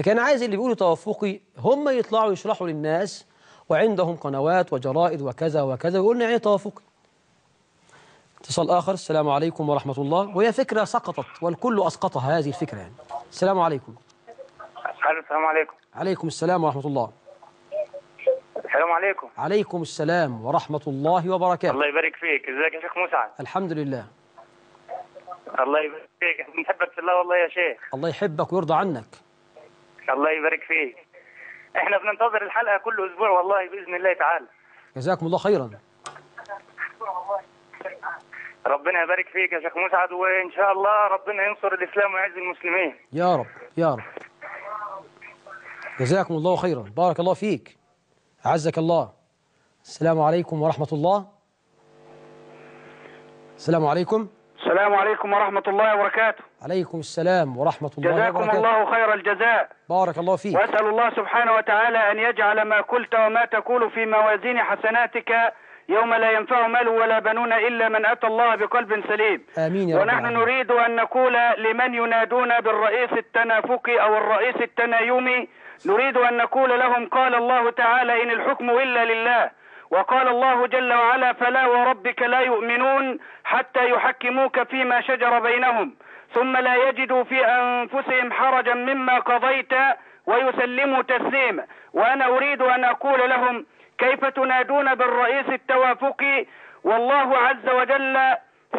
لكن أنا عايز اللي بيقولوا توافقي هم يطلعوا يشرحوا للناس وعندهم قنوات وجرائد وكذا وكذا ويقولنا يعني توافقي اتصال آخر السلام عليكم ورحمة الله وهي فكرة سقطت والكل أسقطها هذه الفكرة يعني السلام عليكم السلام عليكم عليكم السلام ورحمة الله السلام عليكم عليكم السلام ورحمة الله وبركاته الله يبارك فيك ازيك يا شيخ مسعد الحمد لله الله يبارك فيك نحبك في الله والله يا شيخ الله يحبك ويرضى عنك الله يبارك فيك احنا بننتظر الحلقة كل اسبوع والله بإذن الله تعالى جزاكم الله خيرا ربنا يبارك فيك يا شيخ مسعد وان شاء الله ربنا ينصر الاسلام ويعز المسلمين يا رب يا رب جزاكم الله خيرا بارك الله فيك أعزك الله السلام عليكم ورحمة الله السلام عليكم السلام عليكم ورحمة الله وبركاته عليكم السلام ورحمة الله جزاكم وبركاته جزاكم الله خير الجزاء بارك الله فيك وأسأل الله سبحانه وتعالى أن يجعل ما قلت وما تقول في موازين حسناتك يوم لا ينفع مال ولا بنون إلا من أتى الله بقلب سليم آمين يا رب ونحن العالمين. نريد أن نقول لمن ينادون بالرئيس التنافقي أو الرئيس التنايمي نريد أن نقول لهم قال الله تعالى إن الحكم إلا لله وقال الله جل وعلا فلا وربك لا يؤمنون حتى يحكموك فيما شجر بينهم ثم لا يجدوا في أنفسهم حرجا مما قضيت ويسلموا تسليما وأنا أريد أن أقول لهم كيف تنادون بالرئيس التوافقي والله عز وجل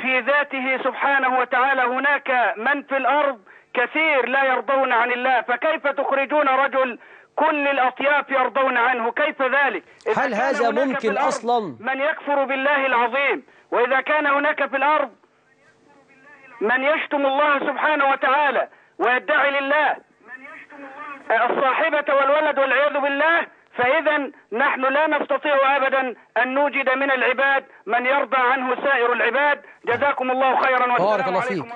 في ذاته سبحانه وتعالى هناك من في الأرض كثير لا يرضون عن الله فكيف تخرجون رجل كل الأطياف يرضون عنه كيف ذلك هل هذا ممكن أصلا من يكفر بالله العظيم وإذا كان هناك في الأرض من يشتم الله سبحانه وتعالى ويدعي لله الصاحبة والولد والعياذ بالله فإذا نحن لا نستطيع أبدا أن نوجد من العباد من يرضى عنه سائر العباد جزاكم الله خيرا بارك الله فيك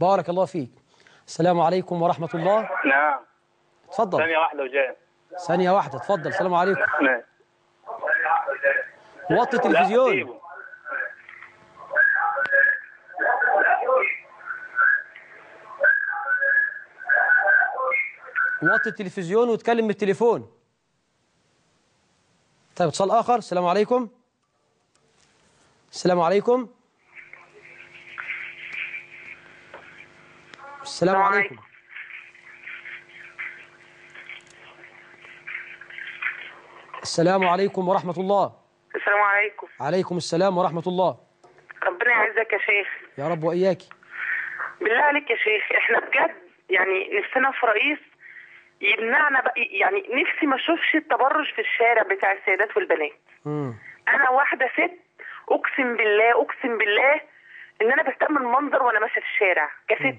بارك الله فيك السلام عليكم ورحمة الله نعم تفضل ثانية واحدة وجاي ثانية واحدة تفضل السلام عليكم نعم وطي التلفزيون وطي التلفزيون واتكلم بالتليفون طيب اتصال آخر السلام عليكم السلام عليكم السلام عليكم السلام عليكم ورحمة الله السلام عليكم عليكم السلام ورحمة الله ربنا يعزك يا شيخ يا رب وإياك بالله عليك يا شيخ احنا بجد يعني نفسنا في رئيس يمنعنا يعني نفسي ما اشوفش التبرج في الشارع بتاع السيدات والبنات مم. انا واحده ست اقسم بالله اقسم بالله ان انا بستأمن منظر وانا ماشيه في الشارع كست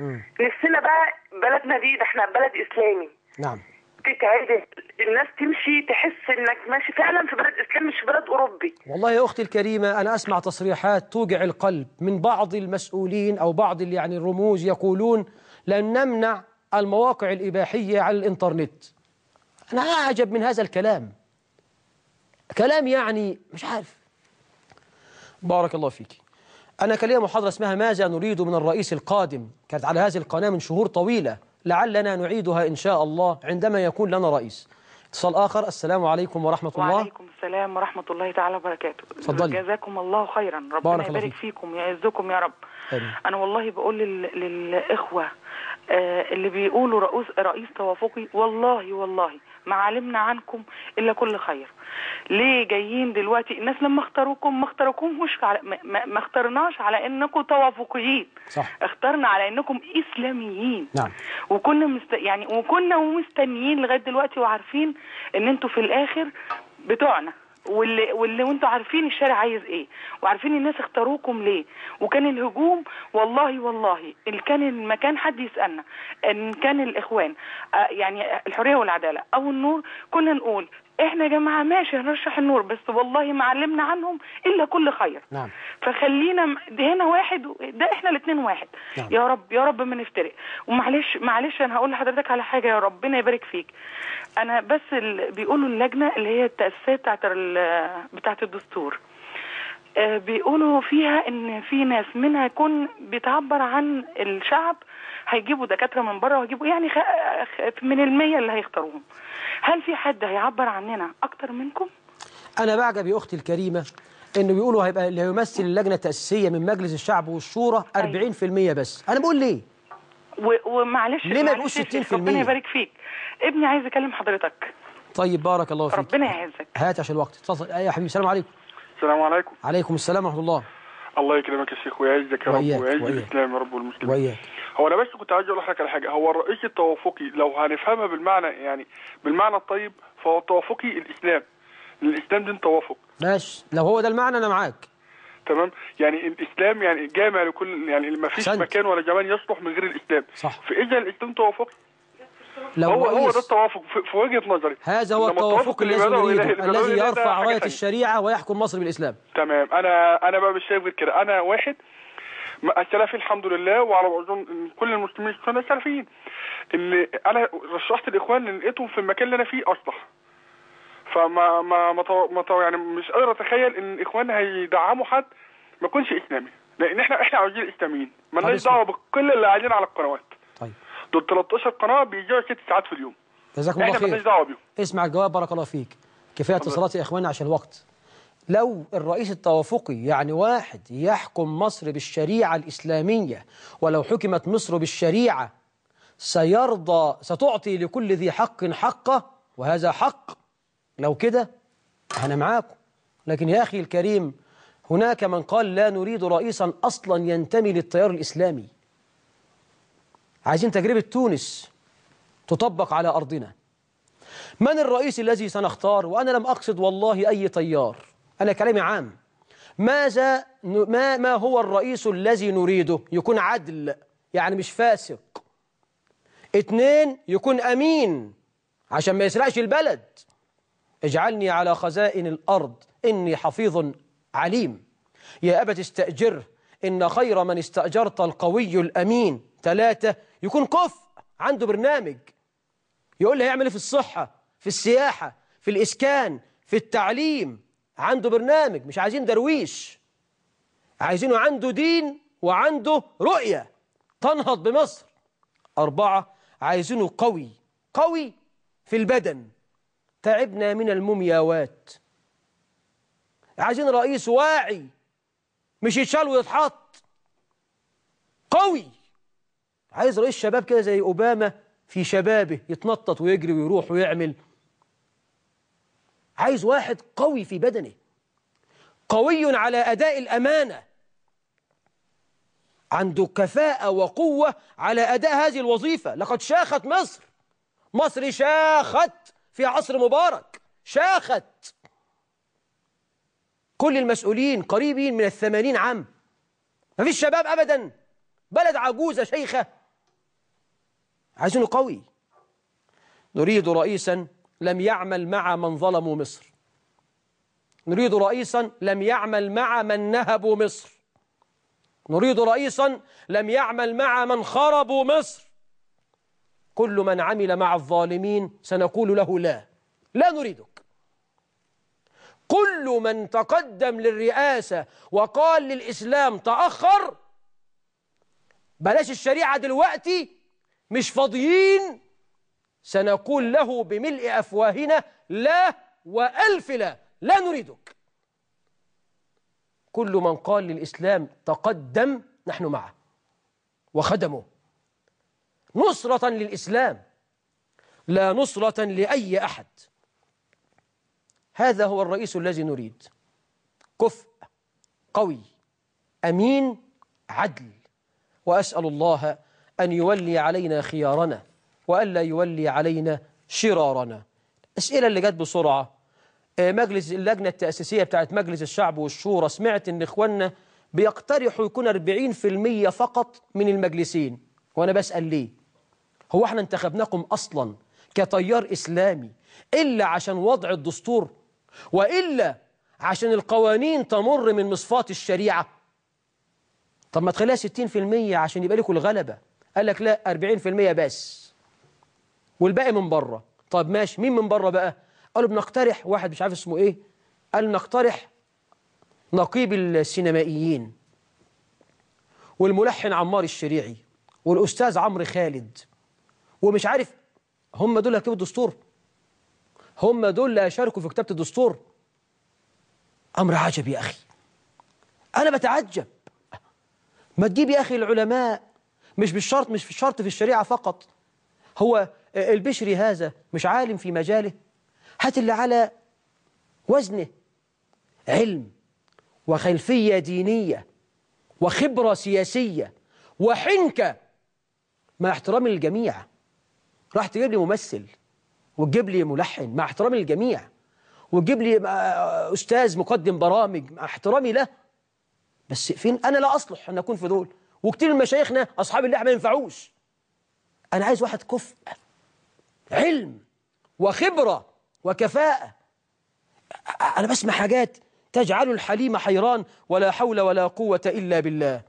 نفسنا بقى بلدنا دي ده احنا بلد اسلامي نعم تتعدل الناس تمشي تحس انك ماشي فعلا في بلد اسلامي مش بلد اوروبي والله يا اختي الكريمه انا اسمع تصريحات توجع القلب من بعض المسؤولين او بعض اللي يعني الرموز يقولون لن نمنع المواقع الاباحيه على الانترنت انا اعجب من هذا الكلام كلام يعني مش عارف بارك الله فيك أنا كان لي محاضرة اسمها ماذا نريد من الرئيس القادم كانت على هذه القناة من شهور طويلة لعلنا نعيدها إن شاء الله عندما يكون لنا رئيس اتصال آخر السلام عليكم ورحمة الله وعليكم السلام ورحمة الله تعالى وبركاته تفضلي جزاكم الله خيرا ربنا يبارك فيكم يعزكم يا رب أمين. أنا والله بقول للإخوة آه، اللي بيقولوا رؤوس رئيس توافقي والله والله ما علمنا عنكم الا كل خير ليه جايين دلوقتي الناس لما اختاروكم ما اختاروكمش على ما اخترناش على انكم توافقيين صح. اخترنا على انكم اسلاميين نعم. وكنا مست... يعني وكنا ومستنيين لغايه دلوقتي وعارفين ان انتوا في الاخر بتوعنا واللي واللي وانتوا عارفين الشارع عايز ايه وعارفين الناس اختاروكم ليه وكان الهجوم والله والله ان كان ما كان حد يسالنا ان كان الاخوان آه، يعني الحريه والعداله او النور كنا نقول احنا يا جماعه ماشي هنرشح النور بس والله ما علمنا عنهم الا كل خير نعم فخلينا هنا واحد ده احنا الاثنين واحد نعم. يا رب يا رب ما نفترق ومعلش معلش انا هقول لحضرتك على حاجه يا ربنا يبارك فيك انا بس اللي بيقولوا اللجنه اللي هي التاسيسات بتاعت بتاعت الدستور آه، بيقولوا فيها ان في ناس منها يكون بتعبر عن الشعب هيجيبوا دكاتره من بره وهيجيبوا يعني خ... من المية اللي هيختاروهم هل في حد هيعبر عننا اكتر منكم انا بعجب يا اختي الكريمه انه بيقولوا هيبقى اللي هيمثل اللجنه التاسيسيه من مجلس الشعب والشورى 40% طيب. بس انا بقول ليه ومعلش ليه ما يبقوش 60% ربنا يبارك فيك ابني عايز يكلم حضرتك طيب بارك الله فيك ربنا يعزك هات عشان الوقت اتفضل يا حبيبي السلام عليكم السلام عليكم عليكم السلام ورحمه الله الله يكرمك يا شيخ ويعزك يا رب ويعز الاسلام يا رب والمسلمين وياك هو انا بس كنت عايز اقول لحضرتك على حاجه هو الرئيس التوافقي لو هنفهمها بالمعنى يعني بالمعنى الطيب فهو التوافقي الاسلام الاسلام دين توافق ماشي لو هو ده المعنى انا معاك تمام يعني الاسلام يعني جامع لكل يعني ما فيش مكان ولا زمان يصلح من غير الاسلام صح فاذا الاسلام توافقي لو هو هو ده التوافق في وجهه نظري هذا هو التوافق الذي الذي يرفع رايه الشريعه ويحكم مصر بالاسلام تمام انا انا بقى مش شايف غير كده انا واحد السلفي الحمد لله وعلى عزوم كل المسلمين السنه سلفيين اللي انا رشحت الاخوان اللي لقيتهم في المكان اللي انا فيه اصلح فما ما ما يعني مش قادر اتخيل ان الاخوان هيدعموا حد ما يكونش اسلامي لان احنا احنا عاوزين اسلاميين ما لناش طيب، دعوه بكل اللي قاعدين على القنوات طيب دول 13 قناه بيجوا ست ساعات في اليوم جزاكم الله خير احنا لناش دعوه بيهم اسمع الجواب بارك الله فيك كفايه اتصالات يا اخواننا عشان الوقت لو الرئيس التوافقي يعني واحد يحكم مصر بالشريعة الإسلامية ولو حكمت مصر بالشريعة سيرضى ستعطي لكل ذي حق حقه وهذا حق لو كده أنا معاكم لكن يا أخي الكريم هناك من قال لا نريد رئيسا أصلا ينتمي للتيار الإسلامي عايزين تجربة تونس تطبق على أرضنا من الرئيس الذي سنختار وأنا لم أقصد والله أي تيار أنا كلامي عام ماذا ما ما هو الرئيس الذي نريده يكون عدل يعني مش فاسق اتنين يكون أمين عشان ما يسرقش البلد اجعلني على خزائن الأرض إني حفيظ عليم يا أبت استأجره إن خير من استأجرت القوي الأمين ثلاثة يكون كفء عنده برنامج يقول لي هيعمل إيه في الصحة في السياحة في الإسكان في التعليم عنده برنامج مش عايزين درويش عايزينه عنده دين وعنده رؤية تنهض بمصر أربعة عايزينه قوي قوي في البدن تعبنا من المومياوات عايزين رئيس واعي مش يتشال ويتحط قوي عايز رئيس شباب كده زي أوباما في شبابه يتنطط ويجري ويروح ويعمل عايز واحد قوي في بدنه قوي على أداء الأمانة عنده كفاءة وقوة على أداء هذه الوظيفة لقد شاخت مصر مصر شاخت في عصر مبارك شاخت كل المسؤولين قريبين من الثمانين عام ما فيش شباب أبدا بلد عجوزة شيخة عايزينه قوي نريد رئيسا لم يعمل مع من ظلموا مصر نريد رئيسا لم يعمل مع من نهبوا مصر نريد رئيسا لم يعمل مع من خربوا مصر كل من عمل مع الظالمين سنقول له لا لا نريدك كل من تقدم للرئاسة وقال للإسلام تأخر بلاش الشريعة دلوقتي مش فاضيين سنقول له بملء أفواهنا لا وألف لا لا نريدك كل من قال للإسلام تقدم نحن معه وخدمه نصرة للإسلام لا نصرة لأي أحد هذا هو الرئيس الذي نريد كفء قوي أمين عدل وأسأل الله أن يولي علينا خيارنا وألا يولي علينا شرارنا الأسئلة اللي جت بسرعة آه، مجلس اللجنة التأسيسية بتاعت مجلس الشعب والشورى سمعت إن إخواننا بيقترحوا يكون 40% فقط من المجلسين وأنا بسأل ليه هو احنا انتخبناكم أصلا كتيار إسلامي إلا عشان وضع الدستور وإلا عشان القوانين تمر من مصفات الشريعة طب ما تخليها 60% عشان يبقى لكم الغلبة قال لك لا 40% بس والباقي من بره طب ماشي مين من بره بقى قالوا بنقترح واحد مش عارف اسمه ايه قال نقترح نقيب السينمائيين والملحن عمار الشريعي والاستاذ عمرو خالد ومش عارف هم دول اللي هيكتبوا الدستور هم دول اللي هيشاركوا في كتابه الدستور امر عجب يا اخي انا بتعجب ما تجيب يا اخي العلماء مش بالشرط مش في الشرط في الشريعه فقط هو البشري هذا مش عالم في مجاله هات اللي على وزنه علم وخلفية دينية وخبرة سياسية وحنكة مع احترام الجميع راح تجيب لي ممثل وتجيب لي ملحن مع احترام الجميع وتجيب لي آه، آه، أستاذ مقدم برامج مع احترامي له بس فين أنا لا أصلح أن أكون في دول وكتير من مشايخنا أصحاب اللحمة ما ينفعوش أنا عايز واحد كفء علم وخبرة وكفاءة أنا بسمع حاجات تجعل الحليم حيران ولا حول ولا قوة إلا بالله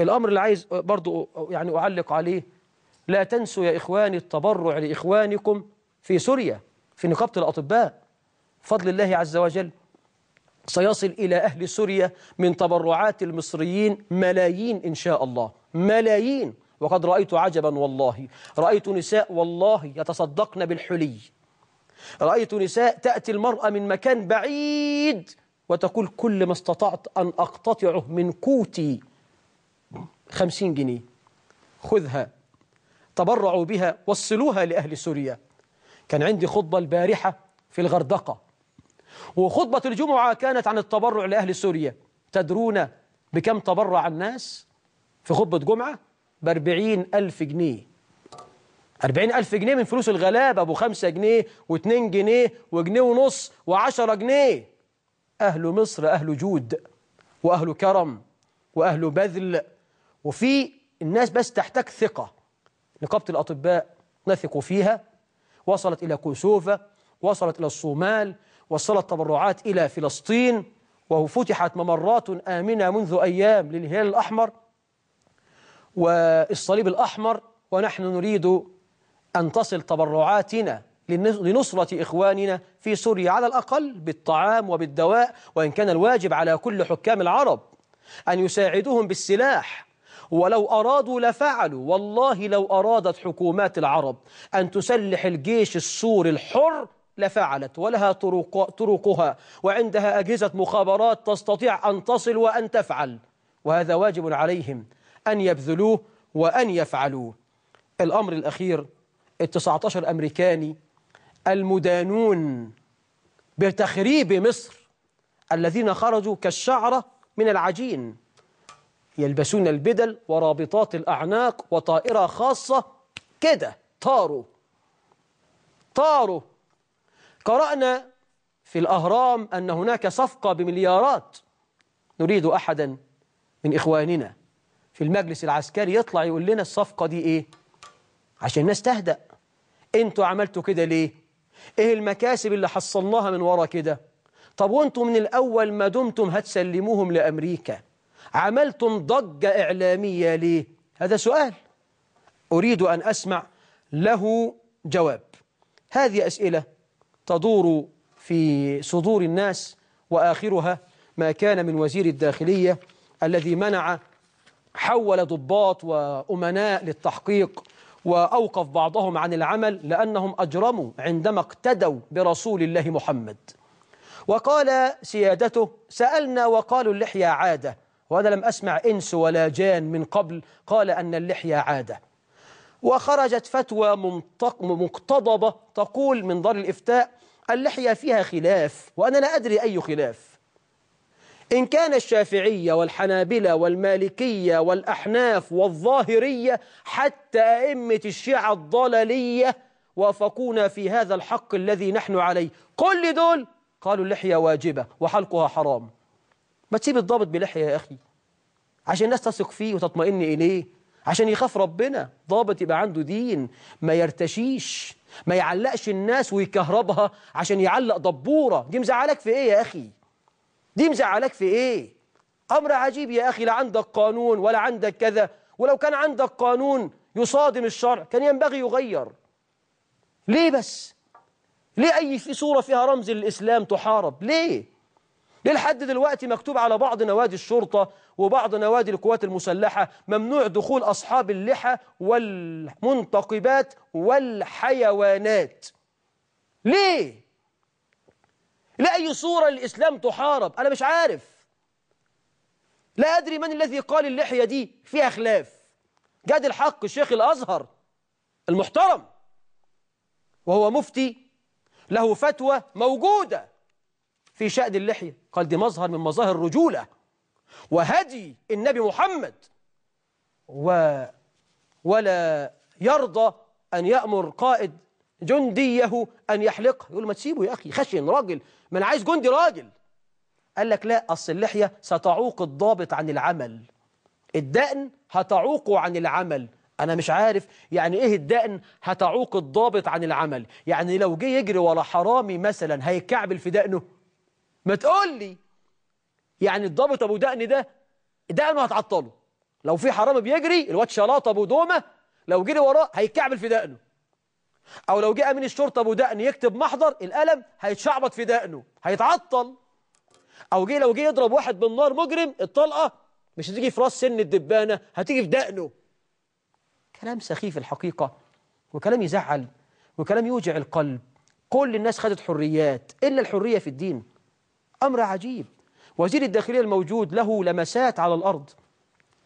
الأمر اللي عايز برضو يعني أعلق عليه لا تنسوا يا إخواني التبرع لإخوانكم في سوريا في نقابة الأطباء فضل الله عز وجل سيصل إلى أهل سوريا من تبرعات المصريين ملايين إن شاء الله ملايين وقد رأيت عجبا والله رأيت نساء والله يتصدقن بالحلي رأيت نساء تأتي المرأة من مكان بعيد وتقول كل ما استطعت أن أقتطعه من قوتي خمسين جنيه خذها تبرعوا بها وصلوها لأهل سوريا كان عندي خطبة البارحة في الغردقة وخطبة الجمعة كانت عن التبرع لأهل سوريا تدرون بكم تبرع الناس في خطبة جمعة بأربعين ألف جنيه أربعين ألف جنيه من فلوس الغلابة أبو خمسة جنيه واثنين جنيه وجنيه ونص وعشرة جنيه أهل مصر أهل جود وأهل كرم وأهل بذل وفي الناس بس تحتاج ثقة نقابة الأطباء نثق فيها وصلت إلى كوسوفا وصلت إلى الصومال وصلت تبرعات إلى فلسطين وفتحت ممرات آمنة منذ أيام للهلال الأحمر والصليب الأحمر ونحن نريد أن تصل تبرعاتنا لنصرة إخواننا في سوريا على الأقل بالطعام وبالدواء وإن كان الواجب على كل حكام العرب أن يساعدوهم بالسلاح ولو أرادوا لفعلوا والله لو أرادت حكومات العرب أن تسلح الجيش السوري الحر لفعلت ولها طرق طرقها وعندها أجهزة مخابرات تستطيع أن تصل وأن تفعل وهذا واجب عليهم أن يبذلوه وأن يفعلوه الأمر الأخير التسعتاشر أمريكاني المدانون بتخريب مصر الذين خرجوا كالشعرة من العجين يلبسون البدل ورابطات الأعناق وطائرة خاصة كده طاروا طاروا قرأنا في الأهرام أن هناك صفقة بمليارات نريد أحدا من إخواننا في المجلس العسكري يطلع يقول لنا الصفقة دي إيه عشان الناس تهدأ أنتوا عملتوا كده ليه إيه المكاسب اللي حصلناها من ورا كده طب وانتوا من الأول ما دمتم هتسلموهم لأمريكا عملتم ضجة إعلامية ليه هذا سؤال أريد أن أسمع له جواب هذه أسئلة تدور في صدور الناس وآخرها ما كان من وزير الداخلية الذي منع حول ضباط وأمناء للتحقيق وأوقف بعضهم عن العمل لأنهم أجرموا عندما اقتدوا برسول الله محمد وقال سيادته سألنا وقالوا اللحية عادة وأنا لم أسمع إنس ولا جان من قبل قال أن اللحية عادة وخرجت فتوى مقتضبة تقول من دار الإفتاء اللحية فيها خلاف وأنا لا أدري أي خلاف إن كان الشافعية والحنابلة والمالكية والأحناف والظاهرية حتى أئمة الشيعة الضللية وافقونا في هذا الحق الذي نحن عليه كل دول قالوا اللحية واجبة وحلقها حرام ما تسيب الضابط بلحية يا أخي عشان الناس تثق فيه وتطمئن إليه عشان يخاف ربنا ضابط يبقى عنده دين ما يرتشيش ما يعلقش الناس ويكهربها عشان يعلق دبورة دي مزعلك في إيه يا أخي دي مزعلك في ايه امر عجيب يا اخي لا عندك قانون ولا عندك كذا ولو كان عندك قانون يصادم الشرع كان ينبغي يغير ليه بس ليه اي في صوره فيها رمز للاسلام تحارب ليه ليه لحد دلوقتي مكتوب على بعض نوادي الشرطه وبعض نوادي القوات المسلحه ممنوع دخول اصحاب اللحى والمنتقبات والحيوانات ليه لأي صورة الإسلام تحارب أنا مش عارف لا أدري من الذي قال اللحية دي فيها خلاف جاد الحق الشيخ الأزهر المحترم وهو مفتي له فتوى موجودة في شأن اللحية قال دي مظهر من مظاهر الرجولة وهدي النبي محمد و ولا يرضى أن يأمر قائد جنديه أن يحلقها يقول ما تسيبه يا أخي خشن راجل ما أنا عايز جندي راجل قال لك لا أصل اللحية ستعوق الضابط عن العمل الدقن هتعوقه عن العمل أنا مش عارف يعني إيه الدقن هتعوق الضابط عن العمل يعني لو جه يجري ولا حرامي مثلا هيتكعبل في دقنه ما تقول لي يعني الضابط أبو دقن ده دقنه هتعطله لو في حرامي بيجري الواد شلاط أبو دومة لو جري وراه هيتكعبل في دقنه أو لو جاء من الشرطة أبو دقن يكتب محضر القلم هيتشعبط في دقنه هيتعطل أو جه لو جه يضرب واحد بالنار مجرم الطلقة مش هتيجي في راس سن الدبانة هتيجي في دقنه كلام سخيف الحقيقة وكلام يزعل وكلام يوجع القلب كل الناس خدت حريات إلا الحرية في الدين أمر عجيب وزير الداخلية الموجود له لمسات على الأرض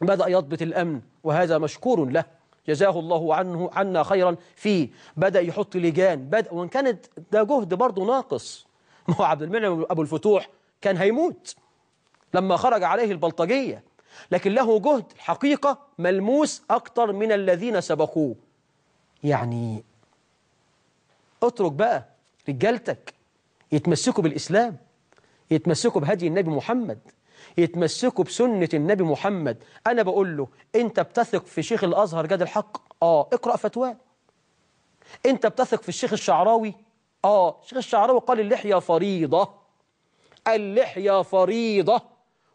بدأ يضبط الأمن وهذا مشكور له جزاه الله عنه عنا خيرا فيه بدأ يحط لجان بدأ وإن كانت ده جهد برضه ناقص ما هو عبد المنعم أبو الفتوح كان هيموت لما خرج عليه البلطجية لكن له جهد حقيقة ملموس أكتر من الذين سبقوه يعني اترك بقى رجالتك يتمسكوا بالإسلام يتمسكوا بهدي النبي محمد يتمسكوا بسنة النبي محمد أنا بقول له أنت بتثق في شيخ الأزهر جاد الحق آه اقرأ فتواه أنت بتثق في الشيخ الشعراوي آه الشيخ الشعراوي قال اللحية فريضة اللحية فريضة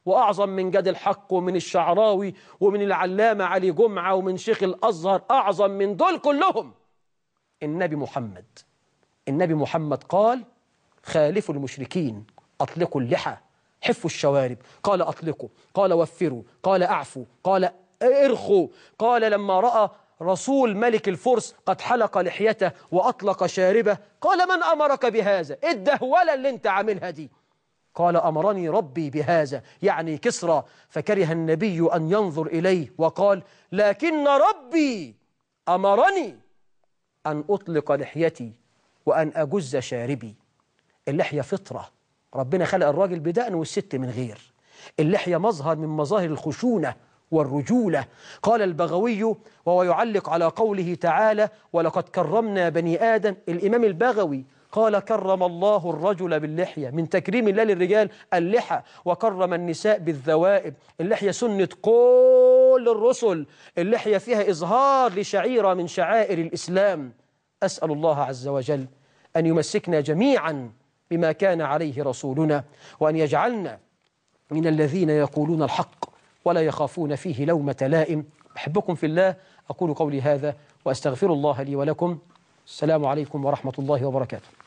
وأعظم من جاد الحق ومن الشعراوي ومن العلامة علي جمعة ومن شيخ الأزهر أعظم من دول كلهم النبي محمد النبي محمد قال خالفوا المشركين أطلقوا اللحى حفوا الشوارب قال أطلقوا قال وفروا قال أعفوا قال ارخوا قال لما رأى رسول ملك الفرس قد حلق لحيته وأطلق شاربه قال من أمرك بهذا الدهولة اللي انت عاملها دي قال أمرني ربي بهذا يعني كسرى فكره النبي أن ينظر إليه وقال لكن ربي أمرني أن أطلق لحيتي وأن أجز شاربي اللحية فطرة ربنا خلق الراجل بدقن والست من غير اللحية مظهر من مظاهر الخشونة والرجولة قال البغوي وهو يعلق على قوله تعالى ولقد كرمنا بني آدم الإمام البغوي قال كرم الله الرجل باللحية من تكريم الله للرجال اللحى وكرم النساء بالذوائب اللحية سنة كل الرسل اللحية فيها إظهار لشعيرة من شعائر الإسلام أسأل الله عز وجل أن يمسكنا جميعاً بما كان عليه رسولنا وأن يجعلنا من الذين يقولون الحق ولا يخافون فيه لومة لائم أحبكم في الله أقول قولي هذا وأستغفر الله لي ولكم السلام عليكم ورحمة الله وبركاته